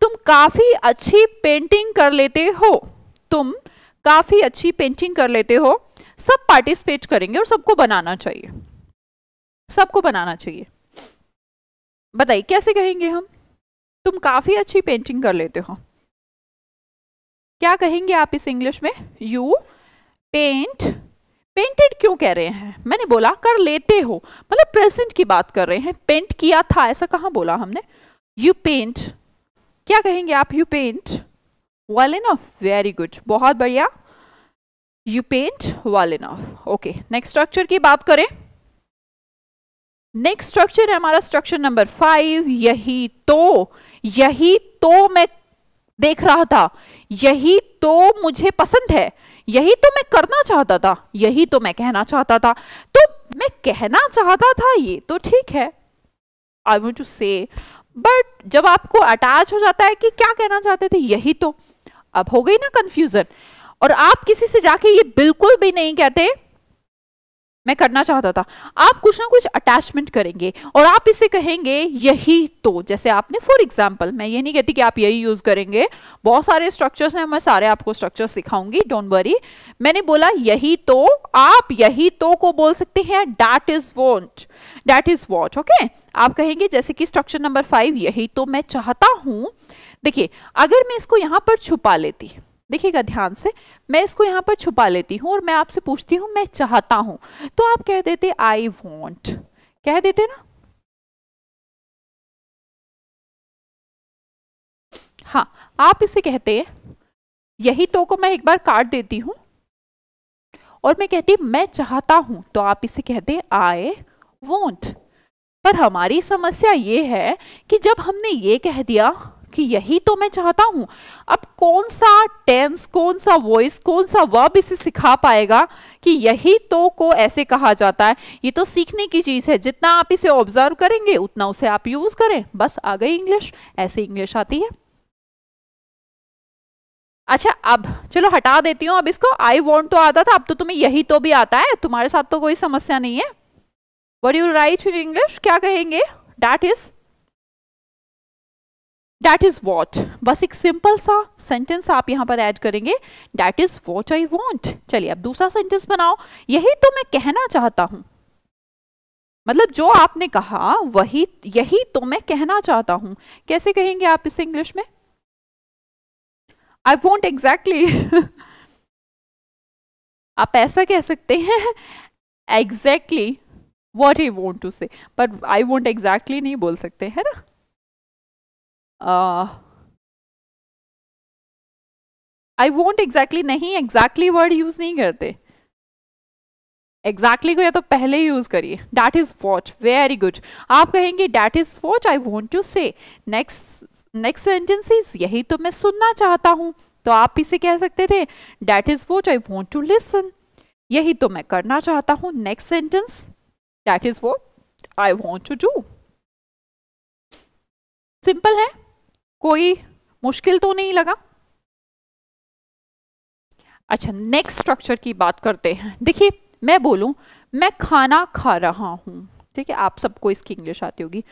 Speaker 2: तुम काफ़ी अच्छी पेंटिंग कर लेते हो तुम काफ़ी अच्छी पेंटिंग कर लेते हो सब पार्टिसिपेट करेंगे और सबको बनाना चाहिए सबको बनाना चाहिए बताइए कैसे कहेंगे हम तुम काफ़ी अच्छी पेंटिंग कर लेते हो क्या कहेंगे आप इस इंग्लिश में यू पेंट पेंटेड क्यों कह रहे हैं मैंने बोला कर लेते हो मतलब प्रेजेंट की बात कर रहे हैं पेंट किया था ऐसा कहां बोला हमने यू पेंट क्या कहेंगे आप you paint well off very good बहुत बढ़िया you paint well enough okay next structure की बात करें नेक्स्ट स्ट्रक्चर है हमारा स्ट्रक्चर नंबर फाइव यही तो यही तो मैं देख रहा था यही तो मुझे पसंद है यही तो मैं करना चाहता था यही तो मैं कहना चाहता था तो मैं कहना चाहता था ये तो ठीक है I want to say but जब आपको अटैच हो जाता है कि क्या कहना चाहते थे यही तो अब हो गई ना कंफ्यूजन और आप किसी से जाके ये बिल्कुल भी नहीं कहते मैं करना चाहता था आप कुछ ना कुछ अटैचमेंट करेंगे और आप इसे कहेंगे यही तो जैसे आपने फॉर एग्जाम्पल मैं ये नहीं कहती कि आप यही यूज़ करेंगे बहुत सारे स्ट्रक्चर्स हैं मैं सारे आपको स्ट्रक्चर सिखाऊंगी डोंट वरी मैंने बोला यही तो आप यही तो को बोल सकते हैं that is want that is what okay आप कहेंगे जैसे कि स्ट्रक्चर नंबर फाइव यही तो मैं चाहता हूँ देखिए अगर मैं इसको यहाँ पर छुपा लेती देखिएगा ध्यान से मैं इसको यहाँ पर छुपा लेती हूँ और मैं आपसे पूछती हूँ मैं चाहता
Speaker 1: हूँ तो आप कह देते आई वॉन्ट कह देते ना हाँ आप इसे कहते यही तो को मैं एक बार काट देती हूँ और मैं कहती मैं चाहता
Speaker 2: हूँ तो आप इसे कहते आई वॉन्ट पर हमारी समस्या ये है कि जब हमने ये कह दिया कि यही तो मैं चाहता हूं अब कौन सा टेंस कौन सा वॉइस कौन सा वर्ब इसे सिखा पाएगा कि यही तो को ऐसे कहा जाता है ये तो सीखने की चीज़ है जितना आप इसे ऑब्जर्व करेंगे उतना उसे आप यूज़ करें बस आ गई इंग्लिश ऐसे इंग्लिश आती है अच्छा अब चलो हटा देती हूँ अब इसको आई वॉन्ट तो आता था अब तो तुम्हें यही तो भी आता है तुम्हारे साथ तो कोई समस्या नहीं है where you write in English क्या कहेंगे that is that is what बस एक सिंपल सा सेंटेंस आप यहाँ पर ऐड करेंगे that is what I want चलिए अब दूसरा सेंटेंस बनाओ यही तो मैं कहना चाहता हूं मतलब जो आपने कहा वही यही तो मैं कहना चाहता हूं कैसे कहेंगे आप इसे इंग्लिश में आई वॉन्ट एग्जैक्टली आप ऐसा कह सकते हैं
Speaker 1: exactly what I want to say पर आई वॉन्ट एग्जैक्टली नहीं बोल सकते है ना आई वॉन्ट एग्जैक्टली नहीं एग्जैक्टली वर्ड यूज नहीं करते
Speaker 2: एग्जैक्टली exactly को या तो पहले यूज करिए that is watch very good आप कहेंगे that is watch I want to say next next sentence is यही तो मैं सुनना चाहता हूं तो आप इसे कह सकते थे that is watch I want to listen यही तो मैं करना चाहता हूं next sentence that is what I want to do
Speaker 1: simple है कोई मुश्किल तो नहीं लगा अच्छा नेक्स्ट स्ट्रक्चर की बात करते हैं देखिए मैं बोलूं
Speaker 2: मैं खाना खा रहा हूं ठीक है आप सबको इसकी इंग्लिश आती होगी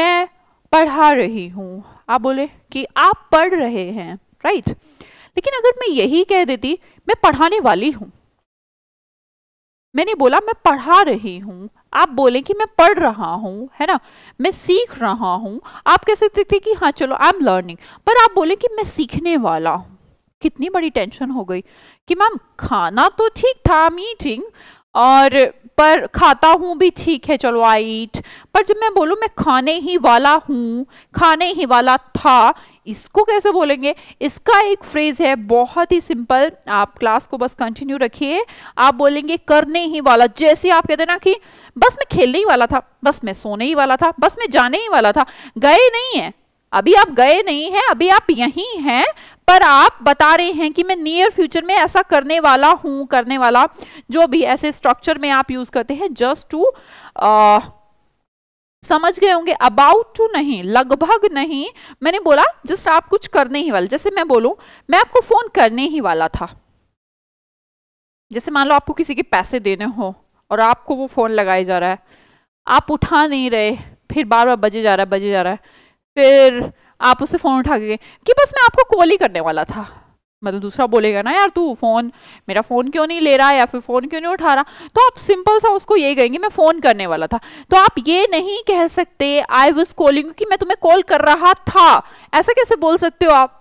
Speaker 2: मैं पढ़ा रही हूं आप बोले कि आप पढ़ रहे हैं राइट लेकिन अगर मैं यही कह देती मैं पढ़ाने वाली हूं मैंने बोला मैं पढ़ा रही हूं आप बोलें कि मैं पढ़ रहा हूँ है ना मैं सीख रहा हूँ आप कह सकते थे कि हाँ चलो आई एम लर्निंग पर आप बोलें कि मैं सीखने वाला हूँ कितनी बड़ी टेंशन हो गई कि मैम खाना तो ठीक था मीटिंग और पर खाता हूँ भी ठीक है चलो आई ईट पर जब मैं बोलूँ मैं खाने ही वाला हूँ खाने ही वाला था इसको कैसे बोलेंगे इसका एक फ्रेज है बहुत ही सिंपल आप क्लास को बस कंटिन्यू रखिए आप बोलेंगे करने ही वाला जैसे आप कहते ना कि बस मैं खेलने ही वाला था बस मैं सोने ही वाला था बस मैं जाने ही वाला था गए नहीं है अभी आप गए नहीं हैं अभी आप यहीं हैं पर आप बता रहे हैं कि मैं नियर फ्यूचर में ऐसा करने वाला हूं करने वाला जो भी ऐसे स्ट्रक्चर में आप यूज करते हैं जस्ट टू समझ गए होंगे अबाउट टू नहीं लगभग नहीं मैंने बोला जस्ट आप कुछ करने ही वाले जैसे मैं बोलूं मैं आपको फोन करने ही वाला था जैसे मान लो आपको किसी के पैसे देने हो और आपको वो फ़ोन लगाया जा रहा है आप उठा नहीं रहे फिर बार बार बजे जा रहा है बजे जा रहा है फिर आप उसे फ़ोन उठा के कि बस मैं आपको कॉल ही करने वाला था मतलब दूसरा बोलेगा ना यार तू फ़ोन मेरा फ़ोन क्यों नहीं ले रहा या फिर फ़ोन क्यों नहीं उठा रहा तो आप सिंपल सा उसको ये कहेंगे मैं फ़ोन करने वाला था तो आप ये नहीं कह सकते आई वॉज कॉलिंग कि मैं तुम्हें कॉल कर रहा था ऐसा कैसे बोल सकते हो आप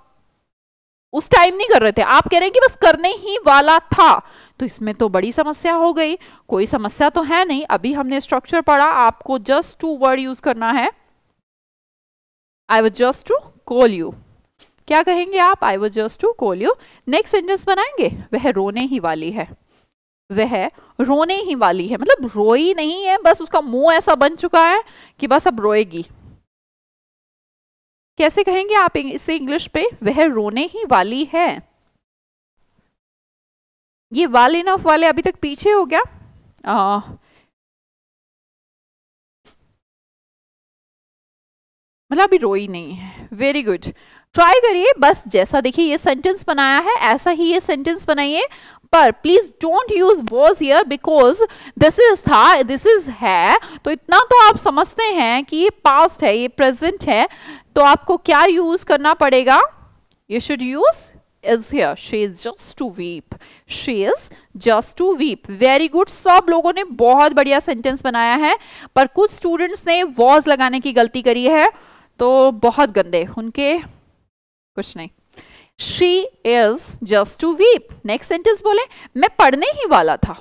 Speaker 2: उस टाइम नहीं कर रहे थे आप कह रहे हैं कि बस करने ही वाला था तो इसमें तो बड़ी समस्या हो गई कोई समस्या तो है नहीं अभी हमने स्ट्रक्चर पढ़ा आपको जस्ट टू वर्ड यूज़ करना है I was just to call you क्या कहेंगे आप I was just to call you next sentence बनाएंगे वह रोने ही वाली है वह रोने ही वाली है मतलब रोई नहीं है बस उसका मुंह ऐसा बन चुका है कि बस अब रोएगी
Speaker 1: कैसे कहेंगे आप इसे इंग्लिश पे वह रोने ही वाली है ये वाल इनफ वाले अभी तक पीछे हो गया आ, मतलब अभी रोई नहीं है वेरी गुड ट्राई करिए बस जैसा देखिए ये सेंटेंस
Speaker 2: बनाया है ऐसा ही ये सेंटेंस बनाइए पर please don't use was here because this is था दिस इज है तो इतना तो आप समझते हैं कि ये पास्ट है ये प्रेजेंट है तो आपको क्या यूज करना पड़ेगा you should use is here she is just to weep she is just to weep very good सब लोगों ने बहुत बढ़िया सेंटेंस बनाया है पर कुछ स्टूडेंट्स ने वॉज लगाने की गलती करी है तो बहुत गंदे उनके कुछ नहीं she is just to weep next sentence बोले मैं पढ़ने ही वाला था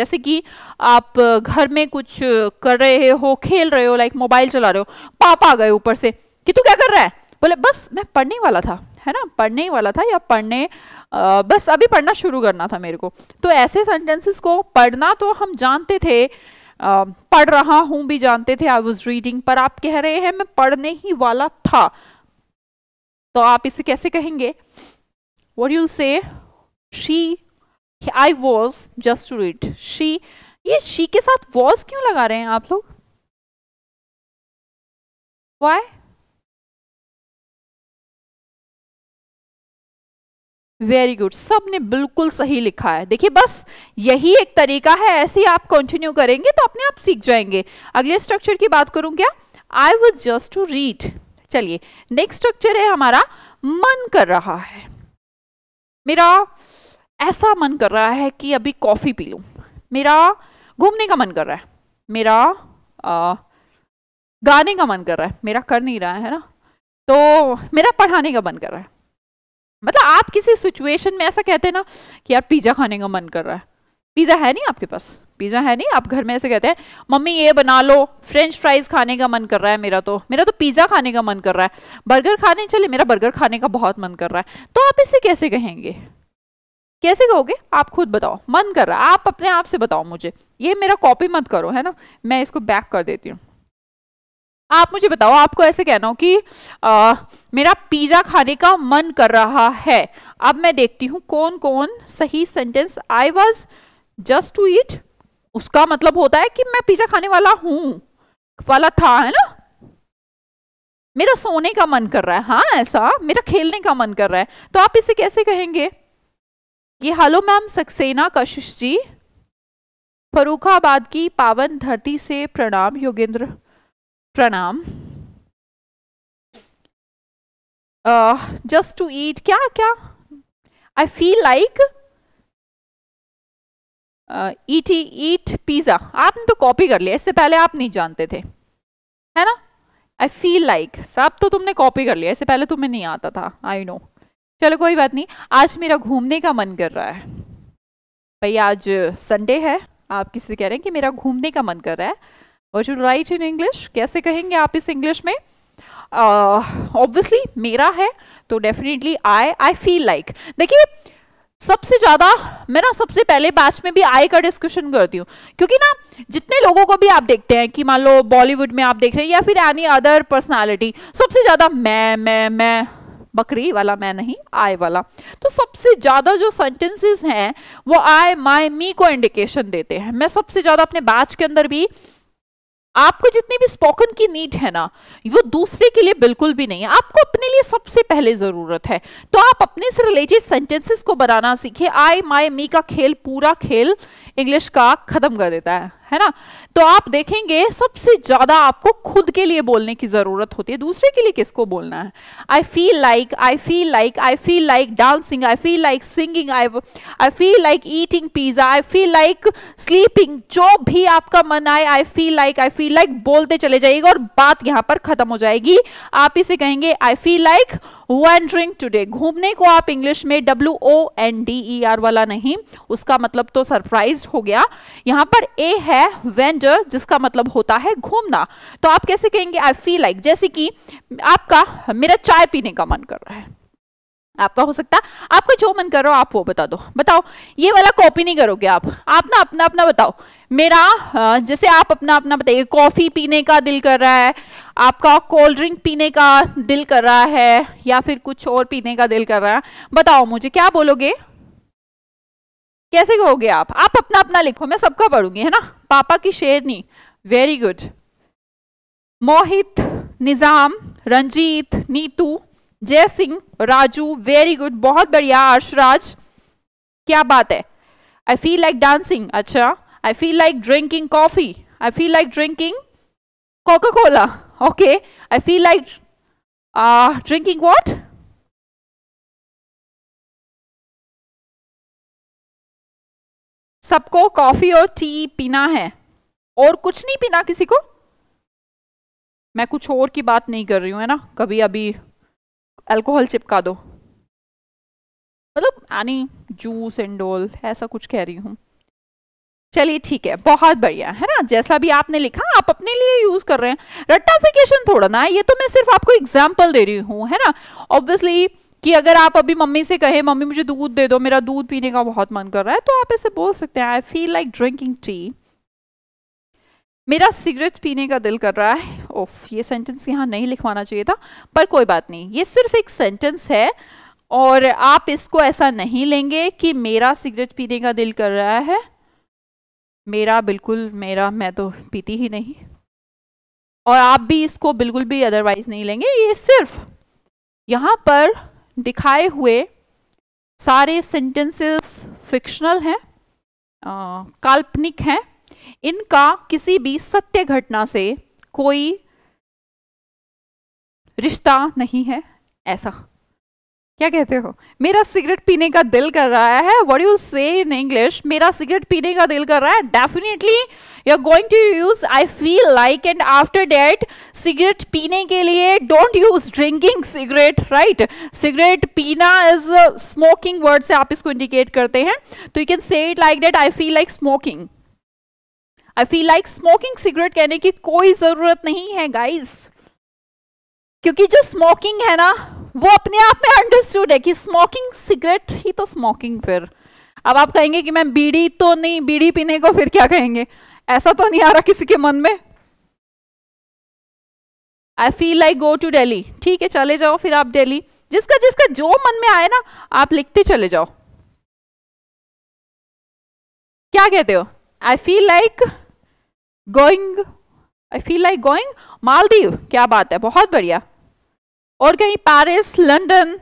Speaker 2: जैसे कि आप घर में कुछ कर रहे हो खेल रहे हो लाइक मोबाइल चला रहे हो पापा गए ऊपर से कि तू क्या कर रहा है बोले बस मैं पढ़ने वाला था है ना पढ़ने ही वाला था या पढ़ने आ, बस अभी पढ़ना शुरू करना था मेरे को तो ऐसे सेंटेंसेस को पढ़ना तो हम जानते थे आ, पढ़ रहा हूँ भी जानते थे आई वॉज रीडिंग पर आप कह रहे हैं मैं पढ़ने ही वाला था तो आप इसे कैसे कहेंगे what you'll say she I was just to read she
Speaker 1: ये शी के साथ वॉज क्यों लगा रहे हैं आप लोग वाई वेरी गुड सब ने बिल्कुल सही लिखा है देखिए बस यही एक तरीका है
Speaker 2: ऐसे ही आप कंटिन्यू करेंगे तो अपने आप सीख जाएंगे अगले स्ट्रक्चर की बात करूं क्या I was just to read चलिए नेक्स्ट स्ट्रक्चर है हमारा मन कर रहा है मेरा ऐसा मन कर रहा है कि अभी कॉफ़ी पी लू मेरा घूमने का मन कर रहा है मेरा आ, गाने का मन कर रहा है मेरा कर नहीं रहा है ना तो मेरा पढ़ाने का मन कर रहा है मतलब आप किसी सिचुएशन में ऐसा कहते हैं ना कि यार पिज़्ज़ा खाने का मन कर रहा है पिज़्ज़ा है नहीं आपके पास पिज़्ज़ा है नहीं आप घर में ऐसे कहते हैं मम्मी ये बना लो फ्रेंच फ्राइज़ खाने का मन कर रहा है मेरा तो मेरा तो पिज़्ज़ा खाने का मन कर रहा है बर्गर खाने चले मेरा बर्गर खाने का बहुत मन कर रहा है तो आप इसे कैसे कहेंगे कैसे कहोगे आप खुद बताओ मन कर रहा है आप अपने आप से बताओ मुझे ये मेरा कॉपी मत करो है ना मैं इसको बैक कर देती हूँ आप मुझे बताओ आपको ऐसे कहना हो कि आ, मेरा पिज़्ज़ा खाने का मन कर रहा है अब मैं देखती हूँ कौन कौन सही sentence I was just to eat उसका मतलब होता है कि मैं पिज्जा खाने वाला हूं वाला था है ना मेरा सोने का मन कर रहा है हाँ ऐसा मेरा खेलने का मन कर रहा है तो आप इसे कैसे कहेंगे ये हेलो मैम सक्सेना कशिश जी फरूखाबाद की पावन धरती से प्रणाम योगेंद्र प्रणाम
Speaker 1: जस्ट टू ईट क्या क्या I feel like eat eat pizza आपने तो कॉपी कर लिया इससे पहले आप नहीं जानते थे है ना
Speaker 2: आई फील लाइक सब तो तुमने कॉपी कर लिया इससे पहले तुम्हें नहीं आता था आई नो चलो कोई बात नहीं आज मेरा घूमने का मन कर रहा है भाई आज संडे है आप किसी कह रहे हैं कि मेरा घूमने का मन कर रहा है what you write in English कैसे कहेंगे आप इस इंग्लिश में ऑब्वियसली uh, मेरा है तो definitely I I feel like देखिए सबसे ज्यादा मैं ना सबसे पहले बैच में भी आय का डिस्कशन करती हूँ क्योंकि ना जितने लोगों को भी आप देखते हैं कि मान लो बॉलीवुड में आप देख रहे हैं या फिर एनी अदर पर्सनालिटी सबसे ज्यादा मैं मैं मैं बकरी वाला मैं नहीं आय वाला तो सबसे ज़्यादा जो सेंटेंसेस हैं वो आय माय मी को इंडिकेशन देते हैं मैं सबसे ज़्यादा अपने बैच के अंदर भी आपको जितनी भी स्पोकन की नीड है ना वो दूसरे के लिए बिल्कुल भी नहीं है आपको अपने लिए सबसे पहले ज़रूरत है तो आप अपने से रिलेटेड सेंटेंसेस को बनाना सीखिए आई माई मी का खेल पूरा खेल इंग्लिश का ख़त्म कर देता है है ना तो आप देखेंगे सबसे ज्यादा आपको खुद के लिए बोलने की जरूरत होती है दूसरे के लिए किसको बोलना है I feel like I feel like I feel like dancing I feel like singing I I feel like eating pizza I feel like sleeping जो भी आपका मन आए I feel like I feel like बोलते चले जाइएगा और बात यहां पर खत्म हो जाएगी आप इसे कहेंगे I feel like wandering today घूमने को आप इंग्लिश में W O N D E R वाला नहीं उसका मतलब तो सरप्राइज हो गया यहां पर ए है वेंड वेंचर जिसका मतलब होता है घूमना तो आप कैसे कहेंगे आई फील लाइक जैसे कि आपका मेरा चाय पीने का मन कर रहा है आपका हो सकता है आपका जो मन करो आप वो बता दो बताओ ये वाला कॉपी नहीं करोगे आप आप ना अपना अपना बताओ मेरा जैसे आप अपना अपना बताइए कॉफ़ी पीने का दिल कर रहा है आपका कोल्ड ड्रिंक पीने का दिल कर रहा है या फिर कुछ और पीने का दिल कर रहा है बताओ मुझे क्या बोलोगे कैसे कहोगे आप आप अपना अपना लिखो मैं सबका पढ़ूंगी है ना पापा की शेरनी very good Mohit Nizam Ranjeet Neetu Jai Singh Raju very good बहुत बढ़िया आर्शराज क्या बात है आई फील लाइक डांसिंग अच्छा I feel like drinking coffee I feel like drinking Coca Cola okay I
Speaker 1: feel like drinking what सबको कॉफी और टी पीना है और कुछ नहीं पीना किसी को मैं कुछ और
Speaker 2: की बात नहीं कर रही हूं है ना कभी अभी अल्कोहल चिपका दो मतलब यानी जूस एंड ऐसा कुछ कह रही हूँ चलिए ठीक है बहुत बढ़िया है ना जैसा भी आपने लिखा आप अपने लिए यूज कर रहे हैं रट्टाफिकेशन थोड़ा ना ये तो मैं सिर्फ आपको एग्जाम्पल दे रही हूँ है ना ऑब्वियसली कि अगर आप अभी मम्मी से कहे मम्मी मुझे दूध दे दो मेरा दूध पीने का बहुत मन कर रहा है तो आप ऐसे बोल सकते हैं I feel like drinking tea मेरा सिगरेट पीने का दिल कर रहा है ओफ ये सेंटेंस यहाँ नहीं लिखवाना चाहिए था पर कोई बात नहीं ये सिर्फ एक सेंटेंस है और आप इसको ऐसा नहीं लेंगे कि मेरा सिगरेट पीने का दिल कर रहा है मेरा बिल्कुल मेरा मैं तो पीती ही नहीं और आप भी इसको बिल्कुल भी अदरवाइज नहीं लेंगे ये सिर्फ यहाँ पर दिखाए हुए सारे सेंटेंसेस फिक्शनल हैं काल्पनिक हैं इनका किसी भी सत्य घटना से कोई रिश्ता नहीं है ऐसा क्या कहते हो मेरा सिगरेट पीने का दिल कर रहा है वॉट यू से इन इंग्लिश मेरा सिगरेट पीने का दिल कर रहा है definitely you are going to use I feel like and after that cigarette पीने के लिए don't use drinking cigarette right cigarette पीना इज स्मोकिंग वर्ड से आप इसको इंडिकेट करते हैं तो you can say it like that I feel like smoking I feel like smoking cigarette कहने की कोई जरूरत नहीं है गाइज क्योंकि जो स्मोकिंग है ना वो अपने आप में अंडरस्टूड है कि स्मोकिंग सिगरेट ही तो स्मोकिंग फिर अब आप कहेंगे कि मैम बीड़ी तो नहीं बीड़ी पीने को फिर क्या कहेंगे ऐसा तो नहीं आ रहा किसी के मन में I feel like go to Delhi ठीक है चले जाओ फिर आप डेली जिसका जिसका जो मन में आए ना आप
Speaker 1: लिखते चले जाओ क्या कहते हो I feel like going I feel like going Maldives क्या बात
Speaker 2: है बहुत बढ़िया और कहीं Paris London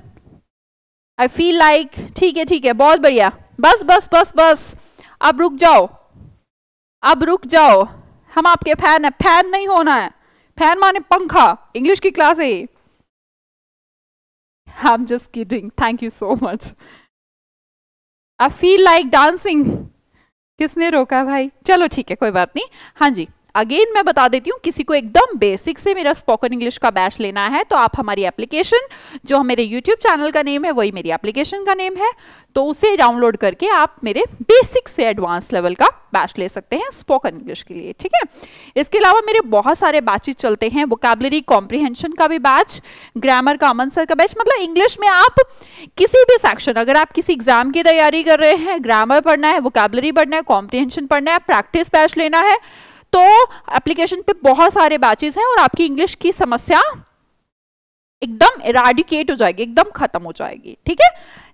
Speaker 2: I feel like ठीक है ठीक है बहुत बढ़िया बस बस बस बस अब रुक जाओ अब रुक जाओ हम आपके फैन है फैन नहीं होना है फैन माने पंखा
Speaker 1: इंग्लिश की क्लास है I am just kidding thank you so much I feel like dancing किसने रोका भाई
Speaker 2: चलो ठीक है कोई बात नहीं हाँ जी अगेन मैं बता देती हूँ किसी को एकदम बेसिक से मेरा स्पोकन इंग्लिश का बैच लेना है तो आप हमारी एप्लीकेशन जो हमारे यूट्यूब चैनल का नेम है वही मेरी एप्लीकेशन का नेम है तो उसे डाउनलोड करके आप मेरे बेसिक से एडवांस लेवल का बैच ले सकते हैं स्पोकन इंग्लिश के लिए ठीक है इसके अलावा मेरे बहुत सारे बैचेज चलते हैं वोकेबलरी कॉम्प्रिहेंशन का भी बैच ग्रामर कॉमन सर का बैच मतलब इंग्लिश में आप किसी भी सेक्शन अगर आप किसी एग्जाम की तैयारी कर रहे हैं ग्रामर पढ़ना है वोकेबलरी पढ़ना है कॉम्प्रिहेंशन पढ़ना है प्रैक्टिस बैच लेना है तो एप्लीकेशन पे बहुत सारे बैचेस हैं और आपकी इंग्लिश की समस्या एकदम इराडिकेट हो जाएगी एकदम खत्म हो जाएगी ठीक है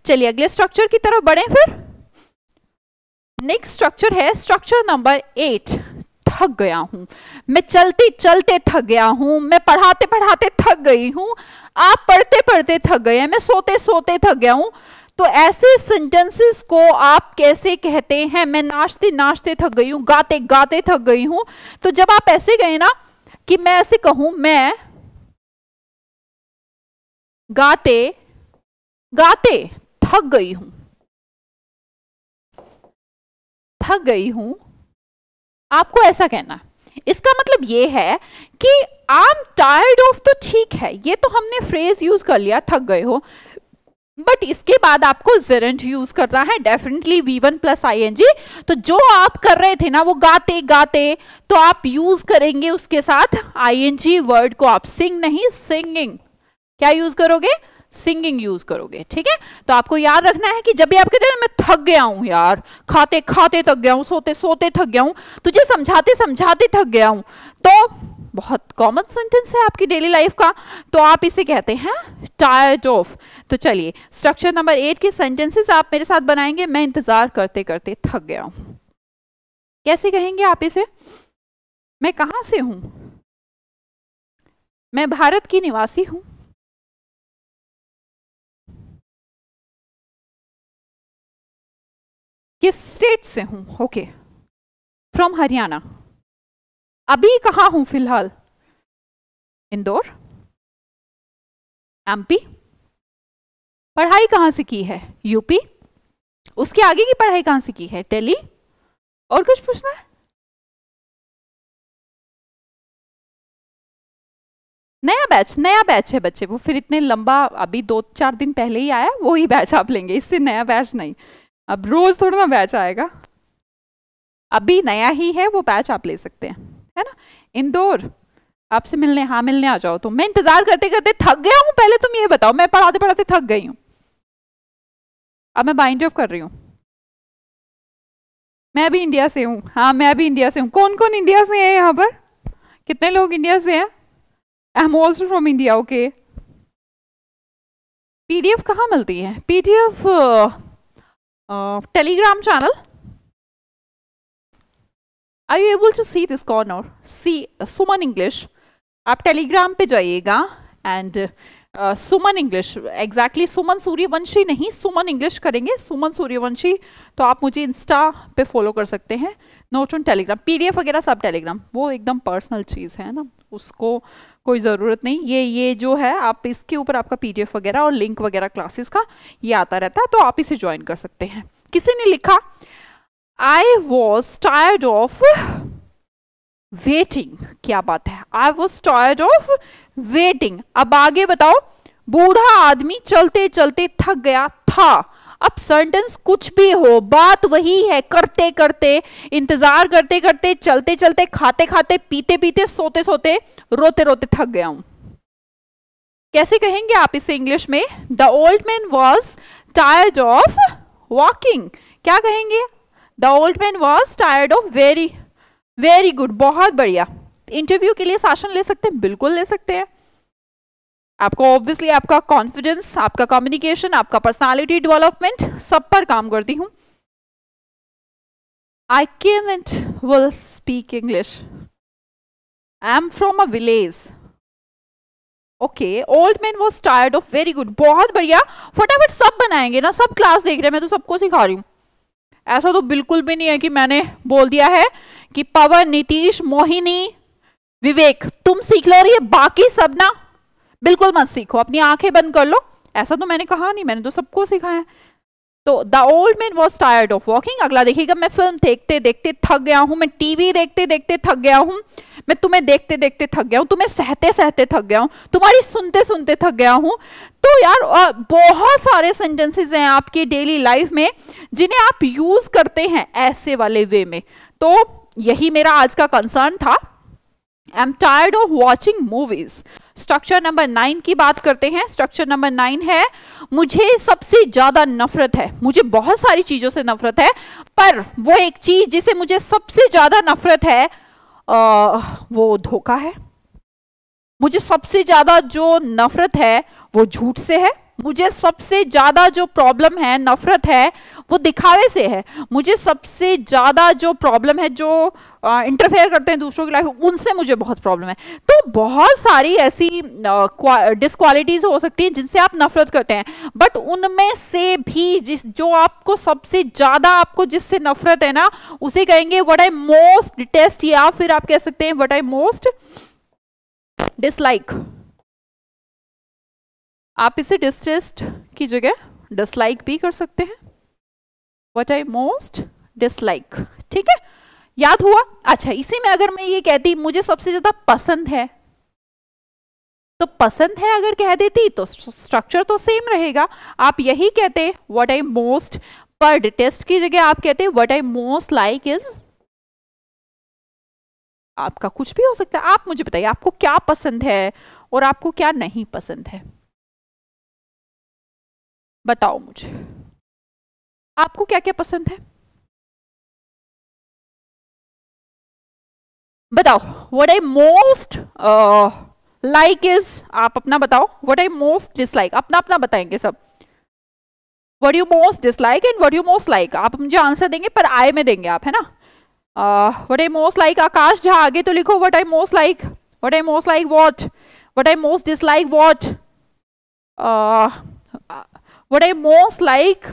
Speaker 2: चलिए अगले स्ट्रक्चर की तरफ बढ़े फिर नेक्स्ट स्ट्रक्चर है स्ट्रक्चर नंबर एट थक गया हूं मैं चलते चलते थक गया हूं मैं पढ़ाते पढ़ाते थक गई हूं आप पढ़ते पढ़ते थक गए हैं मैं सोते सोते थक गया हूं तो ऐसे सेंटेंसेस को आप कैसे कहते हैं मैं नाचते नाचते थक गई हूं गाते गाते थक गई हूं तो जब आप ऐसे गए ना कि मैं ऐसे कहूं मैं
Speaker 1: गाते गाते थक गई हूं थक गई हूं आपको ऐसा कहना इसका मतलब ये है कि आई एम टायर्ड ऑफ
Speaker 2: तो ठीक है ये तो हमने फ्रेज यूज कर लिया थक गए हो बट इसके बाद आपको जेरेंट यूज करना है definitely V one plus I N G तो जो आप कर रहे थे ना वो गाते गाते तो आप यूज करेंगे उसके साथ आई एन जी वर्ड को आप सिंग नहीं सिंगिंग क्या यूज करोगे सिंगिंग यूज करोगे ठीक है तो आपको याद रखना है कि जब भी आप कहते हैं मैं थक गया हूं यार खाते खाते थक गया हूं सोते सोते थक गया हूं तुझे समझाते समझाते थक गया हूं तो बहुत कॉमन सेंटेंस है आपकी डेली लाइफ का तो आप इसे कहते हैं टायर्ड ऑफ तो चलिए स्ट्रक्चर नंबर एट के सेंटेंसेस आप मेरे साथ बनाएंगे मैं इंतज़ार करते करते थक गया हूं कैसे
Speaker 1: कहेंगे आप इसे मैं कहां से हूं मैं भारत की निवासी हूं किस स्टेट से हूं ओके फ्रॉम हरियाणा अभी कहा हूं फिलहाल इंदौर एमपी पढ़ाई कहां से की है यूपी उसके आगे की पढ़ाई कहां से की है दिल्ली और कुछ पूछना है नया बैच नया बैच है बच्चे वो फिर इतने लंबा अभी दो चार दिन पहले ही आया वो ही बैच आप लेंगे
Speaker 2: इससे नया बैच नहीं अब रोज थोड़ा ना बैच आएगा अभी नया ही है वो बैच आप ले सकते हैं है ना इंदौर आपसे मिलने हाँ मिलने आ जाओ तो मैं
Speaker 1: इंतजार करते करते थक गया हूं पहले तुम ये बताओ मैं पढ़ाते पढ़ाते थक गई हूँ अब मैं बाइंड अप कर रही हूँ मैं भी इंडिया से हूँ हाँ मैं भी इंडिया से हूँ कौन कौन इंडिया से है यहाँ पर कितने लोग इंडिया से हैं I am also from India okay PDF कहाँ मिलती है PDF Telegram channel
Speaker 2: Are you able to see this corner see Suman English आप टेलीग्राम पे जाइएगा and Suman English exactly Suman Suryavanshi नहीं सुमन इंग्लिश करेंगे सुमन सूर्यवंशी तो आप मुझे इंस्टा पे फॉलो कर सकते हैं नोट ऑन टेलीग्राम पीडीएफ वगैरह सब टेलीग्राम वो एकदम पर्सनल चीज़ है ना उसको कोई ज़रूरत नहीं ये ये जो है आप इसके ऊपर आपका पीडीएफ वगैरह और लिंक वगैरह क्लासेस का ये आता रहता है तो आप इसे ज्वाइन कर सकते हैं किसी ने लिखा I was tired of waiting क्या बात है I was tired of waiting अब आगे बताओ बूढ़ा आदमी चलते चलते थक गया था अब सेंटेंस कुछ भी हो बात वही है करते करते इंतजार करते करते चलते चलते खाते खाते पीते पीते सोते सोते रोते रोते थक गया हूं कैसे कहेंगे आप इसे इंग्लिश में the old man was tired of walking क्या कहेंगे the old man was tired of very very good बहुत बढ़िया इंटरव्यू के लिए शासन ले सकते हैं बिल्कुल ले सकते हैं आपको ऑब्वियसली आपका कॉन्फिडेंस आपका कम्युनिकेशन आपका पर्सनालिटी डेवलपमेंट
Speaker 1: सब पर काम करती हूं I can it will speak English I am from a village
Speaker 2: okay old man was tired of very good बहुत बढ़िया फटाफट सब बनाएंगे ना सब क्लास देख रहे हैं मैं तो सबको सिखा रही हूँ ऐसा तो बिल्कुल भी नहीं है कि मैंने बोल दिया है कि पवन नीतीश मोहिनी विवेक तुम सीख लो और ये बाकी सब ना बिल्कुल मत सीखो अपनी आंखें बंद कर लो ऐसा तो मैंने कहा नहीं मैंने तो सबको सिखाया तो the old man was tired of walking अगला देखिएगा मैं फिल्म देखते देखते थक गया हूँ मैं टीवी देखते देखते थक गया हूँ मैं तुम्हें देखते देखते थक गया हूँ तुम्हें सहते सहते थक गया हूँ तुम्हारी सुनते सुनते थक गया हूँ तो यार बहुत सारे सेंटेंसेस हैं आपके डेली लाइफ में जिन्हें आप यूज करते हैं ऐसे वाले वे में तो यही मेरा आज का कंसर्न था I am tired of watching movies structure number nine की बात करते हैं स्ट्रक्चर नंबर नाइन है मुझे सबसे ज़्यादा नफरत है मुझे बहुत सारी चीज़ों से नफरत है पर वो एक चीज़ जिसे मुझे सबसे ज़्यादा नफरत है आ, वो धोखा है मुझे सबसे ज़्यादा जो नफरत है वो झूठ से है मुझे सबसे ज़्यादा जो प्रॉब्लम है नफ़रत है वो दिखावे से है मुझे सबसे ज़्यादा जो प्रॉब्लम है जो इंटरफेयर करते हैं दूसरों की लाइफ उनसे मुझे बहुत प्रॉब्लम है तो बहुत सारी ऐसी डिसक्वालिटीज़ हो सकती हैं जिनसे आप नफ़रत करते हैं बट उनमें से भी जिस जो आपको सबसे ज़्यादा आपको जिससे नफ़रत है ना उसे कहेंगे वट आई मोस्ट डिटेस्ट या फिर आप कह सकते हैं वट आई मोस्ट डिसलाइक आप इसे डिस्टेस्ट की जगह डिसलाइक भी कर सकते हैं वट आई मोस्ट डिसलाइक ठीक है याद हुआ अच्छा इसी में अगर मैं ये कहती मुझे सबसे ज्यादा पसंद है तो पसंद है अगर कह देती तो स्ट्रक्चर तो सेम रहेगा आप यही कहते वट आई मोस्ट पर डिटेस्ट की जगह आप कहते what I most like is
Speaker 1: आपका कुछ भी हो सकता है आप मुझे बताइए आपको क्या पसंद है और आपको क्या नहीं पसंद है बताओ मुझे आपको क्या क्या पसंद है बताओ what I most like is
Speaker 2: आप अपना बताओ वट आई मोस्ट डिसलाइक अपना अपना बताएंगे सब what you most dislike and what you most like आप मुझे आंसर देंगे पर आय में देंगे आप है ना uh, what I most like Akash jha aage to likho what I most like what I most like what what I most dislike what uh, what I most like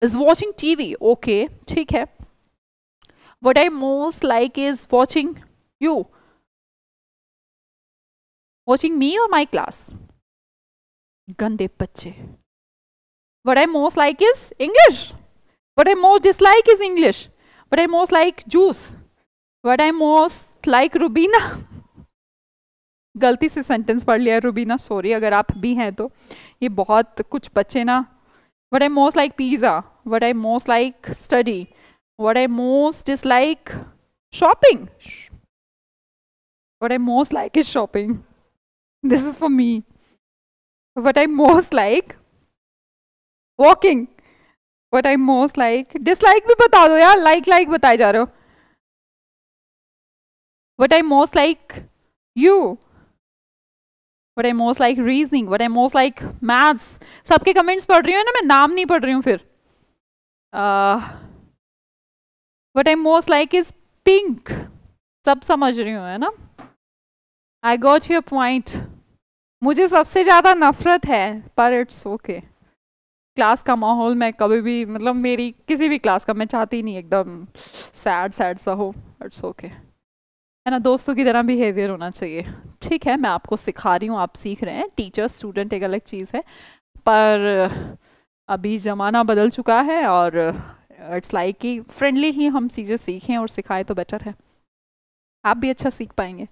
Speaker 1: is watching TV okay ठीक है what I most like is watching you watching me or my class गंदे बच्चे what I most like
Speaker 2: is English what I most dislike is English But I most like juice. But I most like Rubina गलती से सेंटेंस पढ़ लिया रूबीना सॉरी अगर आप भी हैं तो ये बहुत कुछ बच्चे ना what I most like pizza what I most like study what I most is like
Speaker 1: shopping what I most like is shopping this is for me what I most like walking what I most like dislike भी बता दो यार लाइक लाइक बताए जा रहे हो what I most like you what I most like reasoning what I most like maths सबके कमेंट्स पढ़ रही हूँ ना मैं नाम नहीं पढ़ रही हूँ फिर what I most like is pink सब समझ रही हूँ है ना आई गॉट यूर पॉइंट
Speaker 2: मुझे सबसे ज़्यादा नफरत है पर इट्स ओके okay. क्लास का माहौल मैं कभी भी मतलब मेरी किसी भी क्लास का मैं चाहती नहीं एकदम सैड सैड सा हो इट्स ओके है ना दोस्तों की तरह बिहेवियर होना चाहिए ठीक है मैं आपको सिखा रही हूँ आप सीख रहे हैं टीचर स्टूडेंट एक अलग चीज़ है पर अभी ज़माना बदल चुका है और इट्स लाइक कि फ्रेंडली ही हम चीज़ें सीखें और सिखाएं तो बेटर है आप भी अच्छा सीख पाएंगे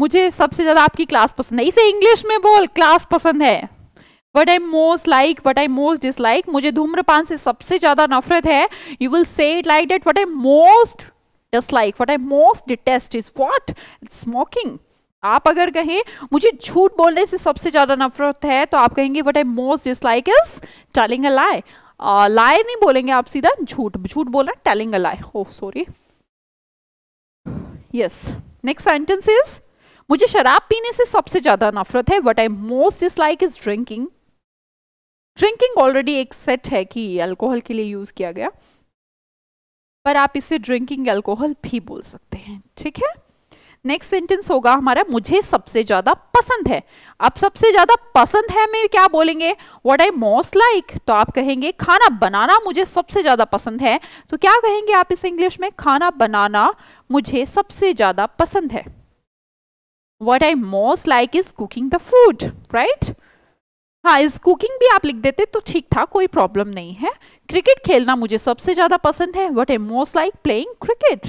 Speaker 2: मुझे सबसे ज़्यादा आपकी क्लास पसंद है इसे इंग्लिश में बोल क्लास पसंद है what I most like what I most dislike मुझे धूम्रपान से सबसे ज़्यादा नफरत है you will say it like that what I most dislike what I most detest is what smoking आप अगर कहें मुझे झूठ बोलने से सबसे ज़्यादा नफरत है तो आप कहेंगे what I most dislike is telling a lie लाए नहीं बोलेंगे आप सीधा झूठ झूठ बोलना telling a lie oh sorry yes next sentence is मुझे शराब पीने से सबसे ज़्यादा नफरत है what I most dislike is drinking drinking already एक सेट है कि अल्कोहल के लिए यूज़ किया गया पर आप इसे ड्रिंकिंग अल्कोहल भी बोल सकते हैं ठीक है नेक्स्ट सेंटेंस होगा हमारा मुझे सबसे ज़्यादा पसंद है आप सबसे ज़्यादा पसंद है मैं क्या बोलेंगे वट आई मोस्ट लाइक तो आप कहेंगे खाना बनाना मुझे सबसे ज़्यादा पसंद है तो क्या कहेंगे आप इस इंग्लिश में खाना बनाना मुझे सबसे ज़्यादा पसंद है what I most like is cooking the food right हाँ इस कुकिंग भी आप लिख देते तो ठीक था कोई प्रॉब्लम नहीं है क्रिकेट खेलना मुझे सबसे ज़्यादा पसंद है what I most like playing cricket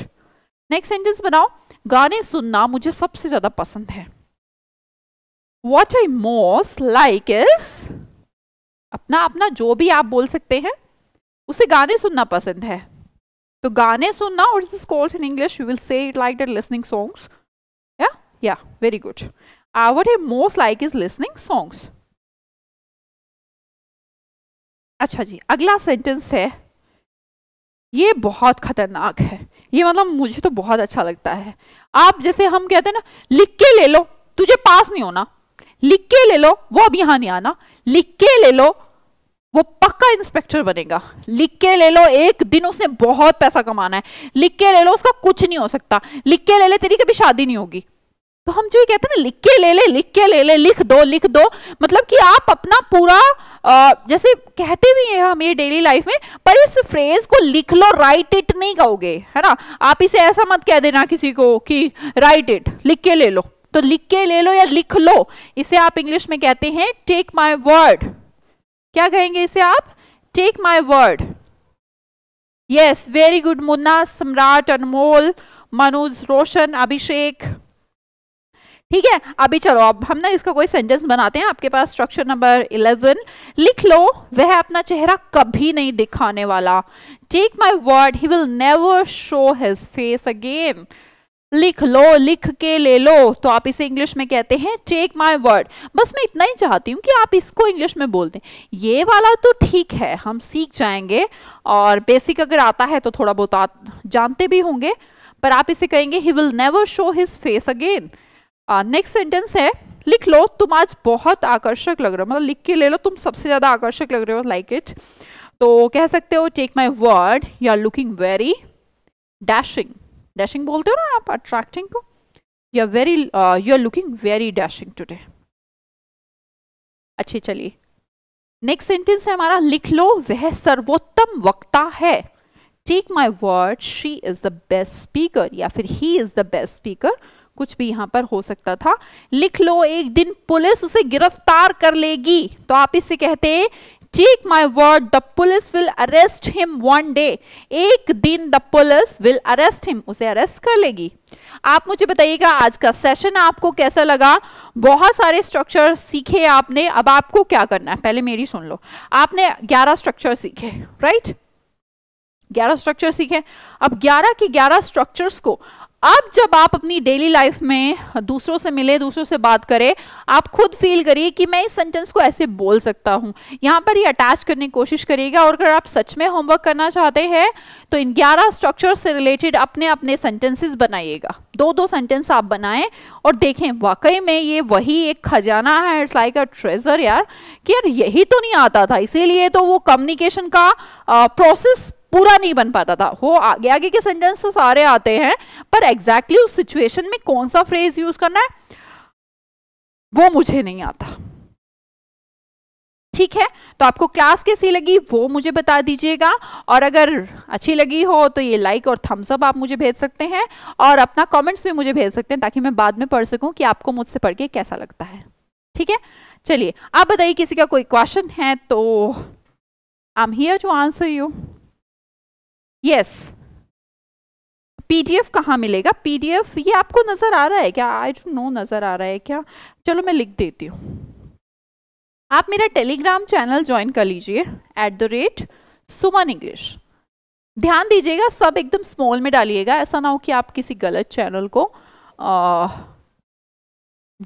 Speaker 2: next sentence बनाओ गाने सुनना मुझे सबसे ज़्यादा पसंद है what I most like is अपना अपना जो भी आप बोल सकते हैं उसे गाने सुनना पसंद है तो गाने सुनना और is called
Speaker 1: in English you will say it like that listening songs या या very good I what I most like is listening songs अच्छा जी अगला सेंटेंस है ये बहुत खतरनाक है ये मतलब
Speaker 2: मुझे तो बहुत अच्छा लगता है आप जैसे हम कहते हैं ना लिख के ले लो तुझे पास नहीं होना लिख के ले लो वो अब यहां नहीं आना लिख के ले लो वो पक्का इंस्पेक्टर बनेगा लिख के ले लो एक दिन उसने बहुत पैसा कमाना है लिख के ले लो उसका कुछ नहीं हो सकता लिख के ले ले तेरी कभी शादी नहीं होगी तो हम जो ये कहते हैं ना लिख के ले ले लिख के ले ले लिख दो लिख दो मतलब कि आप अपना पूरा आ, जैसे कहते भी हैं हम ये डेली लाइफ में पर इस फ्रेज को लिख लो राइट इट नहीं कहोगे है ना आप इसे ऐसा मत कह देना किसी को कि राइट इट लिख के ले लो तो लिख के ले लो या लिख लो इसे आप इंग्लिश में कहते हैं टेक माई वर्ड क्या कहेंगे इसे आप take my word yes very good Munna Samrat Anmol Manoj रोशन अभिषेक ठीक है अभी चलो अब हम ना इसका कोई सेंटेंस बनाते हैं आपके पास स्ट्रक्चर नंबर इलेवन लिख लो वह अपना चेहरा कभी नहीं दिखाने वाला take my word he will never show his face again लिख लो लिख के ले लो तो आप इसे इंग्लिश में कहते हैं टेक माय वर्ड बस मैं इतना ही चाहती हूँ कि आप इसको इंग्लिश में बोल दें ये वाला तो ठीक है हम सीख जाएंगे और बेसिक अगर आता है तो थोड़ा बहुत जानते भी होंगे पर आप इसे कहेंगे he will never show his face again next sentence है लिख लो तुम आज बहुत आकर्षक लग रहे हो मतलब लिख के ले लो तुम सबसे ज़्यादा आकर्षक लग रहे हो लाइक इट तो कह सकते हो take my word you are looking very dashing dashing बोलते हो ना आप अट्रैक्टिंग को you are very you are looking very dashing today अच्छी चलिए नेक्स्ट सेंटेंस है हमारा लिख लो वह सर्वोत्तम वक्ता है take my word she is the best speaker या फिर he is the best speaker कुछ भी यहाँ पर हो सकता था लिख लो एक दिन पुलिस उसे गिरफ्तार कर लेगी तो आप इससे कहते हैं take my word the police will arrest him one day एक दिन the police will arrest him उसे अरेस्ट कर लेगी आप मुझे बताइएगा आज का सेशन आपको कैसा लगा बहुत सारे स्ट्रक्चर सीखे आपने अब आपको क्या करना है पहले मेरी सुन लो आपने 11 स्ट्रक्चर सीखे राइट right? 11 स्ट्रक्चर सीखे अब 11 के 11 स्ट्रक्चर्स को अब जब आप अपनी डेली लाइफ में दूसरों से मिले दूसरों से बात करें आप खुद फील करिए कि मैं इस सेंटेंस को ऐसे बोल सकता हूँ यहाँ पर ये अटैच करने की कोशिश करिएगा और अगर आप सच में होमवर्क करना चाहते हैं तो इन ग्यारह स्ट्रक्चर से रिलेटेड अपने अपने सेंटेंसेस बनाइएगा दो दो सेंटेंस आप बनाएं और देखें वाकई में ये वही एक खजाना है इट्स लाइक अ ट्रेजर यार कि यार यही तो नहीं आता था इसीलिए तो वो कम्युनिकेशन का प्रोसेस पूरा नहीं बन पाता था हो आगे आगे के सेंटेंस तो सारे आते हैं पर एग्जैक्टली exactly उस सिचुएशन में कौन सा फ्रेज यूज करना है वो मुझे नहीं आता ठीक है तो आपको क्लास कैसी लगी वो मुझे बता दीजिएगा और अगर अच्छी लगी हो तो ये लाइक और थम्स अप आप मुझे भेज सकते हैं और अपना कमेंट्स भी मुझे भेज सकते हैं ताकि मैं बाद में पढ़ सकूं कि आपको मुझसे पढ़ के कैसा लगता है ठीक है चलिए आप बताइए किसी का कोई क्वेश्चन है तो I am here to answer you yes PDF कहाँ मिलेगा पीडीएफ ये आपको नज़र आ रहा है क्या आई डोंट नो नज़र आ रहा है क्या चलो मैं लिख देती हूँ आप मेरा टेलीग्राम चैनल ज्वाइन कर लीजिए at the rate Suman English ध्यान दीजिएगा सब एकदम स्मॉल में डालिएगा ऐसा ना हो कि आप किसी गलत चैनल को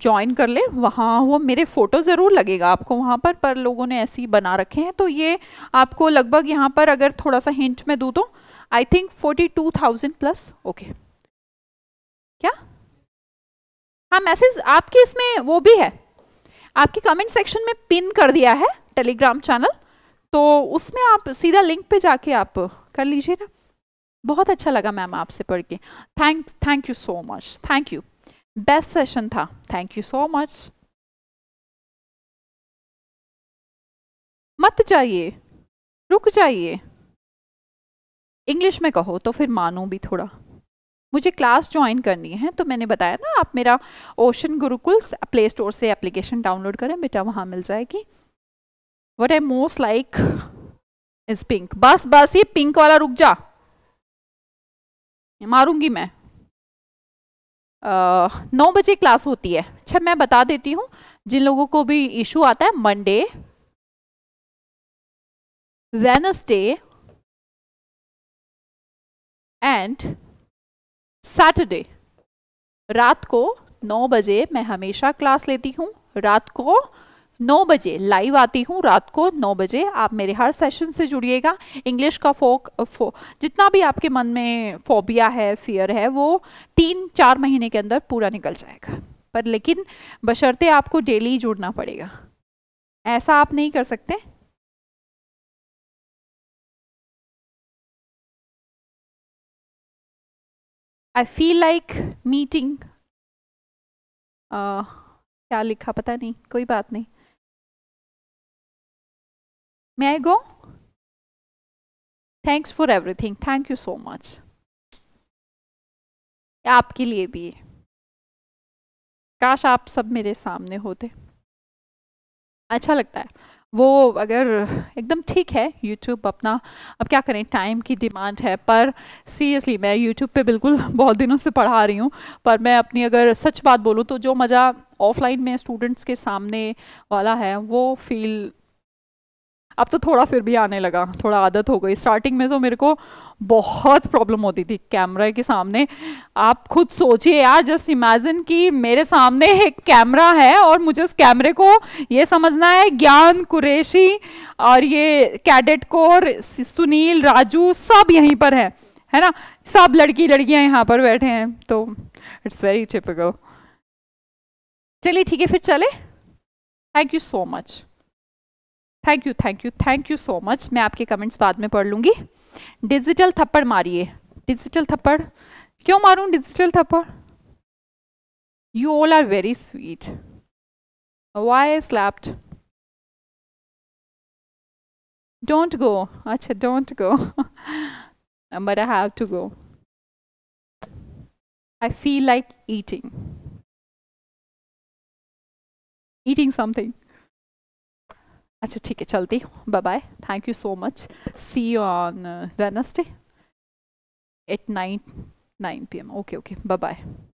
Speaker 2: ज्वाइन कर ले वहाँ वो मेरे फ़ोटो ज़रूर लगेगा आपको वहाँ पर पर लोगों ने ऐसे ही बना रखे हैं तो ये आपको लगभग यहाँ पर अगर थोड़ा सा हिंट में दूँ तो I think forty two thousand plus okay क्या हाँ मैसेज आपके इसमें वो भी है आपके कमेंट सेक्शन में पिन कर दिया है टेलीग्राम चैनल तो उसमें आप सीधा लिंक पे जाके आप कर लीजिए ना बहुत अच्छा लगा मैम आपसे पढ़ के
Speaker 1: thank thank you so much thank you best session था थैंक यू सो मच मत जाइए रुक जाइए इंग्लिश में कहो तो फिर मानो भी थोड़ा
Speaker 2: मुझे क्लास ज्वाइन करनी है तो मैंने बताया ना आप मेरा ओशन गुरुकुल प्ले स्टोर से एप्लीकेशन डाउनलोड करें बेटा वहाँ मिल जाएगी what I most like is pink बस बस ये पिंक वाला रुक जा मारूंगी
Speaker 1: मैं नौ uh, बजे क्लास होती है अच्छा मैं बता देती हूँ जिन लोगों को भी इशू आता है मंडे वेनसडे एंड सैटरडे रात को नौ बजे मैं हमेशा क्लास लेती
Speaker 2: हूँ रात को नौ बजे लाइव आती हूँ रात को नौ बजे आप मेरे हर सेशन से जुड़िएगा इंग्लिश का फोक फो जितना भी आपके मन में फोबिया है फियर है वो तीन चार महीने के अंदर पूरा निकल जाएगा पर लेकिन बशर्ते
Speaker 1: आपको डेली जुड़ना पड़ेगा ऐसा आप नहीं कर सकते आई फील लाइक मीटिंग क्या लिखा पता नहीं कोई बात नहीं may I go thanks for everything thank you so much आपके लिए भी काश आप सब मेरे सामने होते अच्छा लगता है वो अगर एकदम ठीक है
Speaker 2: यूट्यूब अपना अब क्या करें टाइम की डिमांड है पर सीरियसली मैं यूट्यूब पे बिल्कुल बहुत दिनों से पढ़ा रही हूँ पर मैं अपनी अगर सच बात बोलूँ तो जो मज़ा ऑफलाइन में स्टूडेंट्स के सामने वाला है वो फील अब तो थोड़ा फिर भी आने लगा थोड़ा आदत हो गई स्टार्टिंग में तो मेरे को बहुत प्रॉब्लम होती थी कैमरा के सामने आप खुद सोचिए यार जस्ट इमेजिन कि मेरे सामने एक कैमरा है और मुझे उस कैमरे को ये समझना है ज्ञान कुरेशी और ये कैडेट कोर सुनील राजू सब यहीं पर है है ना सब लड़की लड़कियां यहाँ
Speaker 1: पर बैठे हैं तो इट्स वेरी टिपिकल चलिए ठीक
Speaker 2: है फिर चले thank you so much thank you thank you thank you so much मैं आपके कमेंट्स बाद में पढ़ लूँगी डिजिटल थप्पड़ मारिए डिजिटल थप्पड़
Speaker 1: क्यों मारूँ डिजिटल थप्पड़ you all are very sweet why slapped don't go अच्छा don't go but I have to go I feel like eating eating something अच्छा ठीक है चलती हूँ bye bye thank you so much see you on Wednesday at nine nine P M okay okay bye bye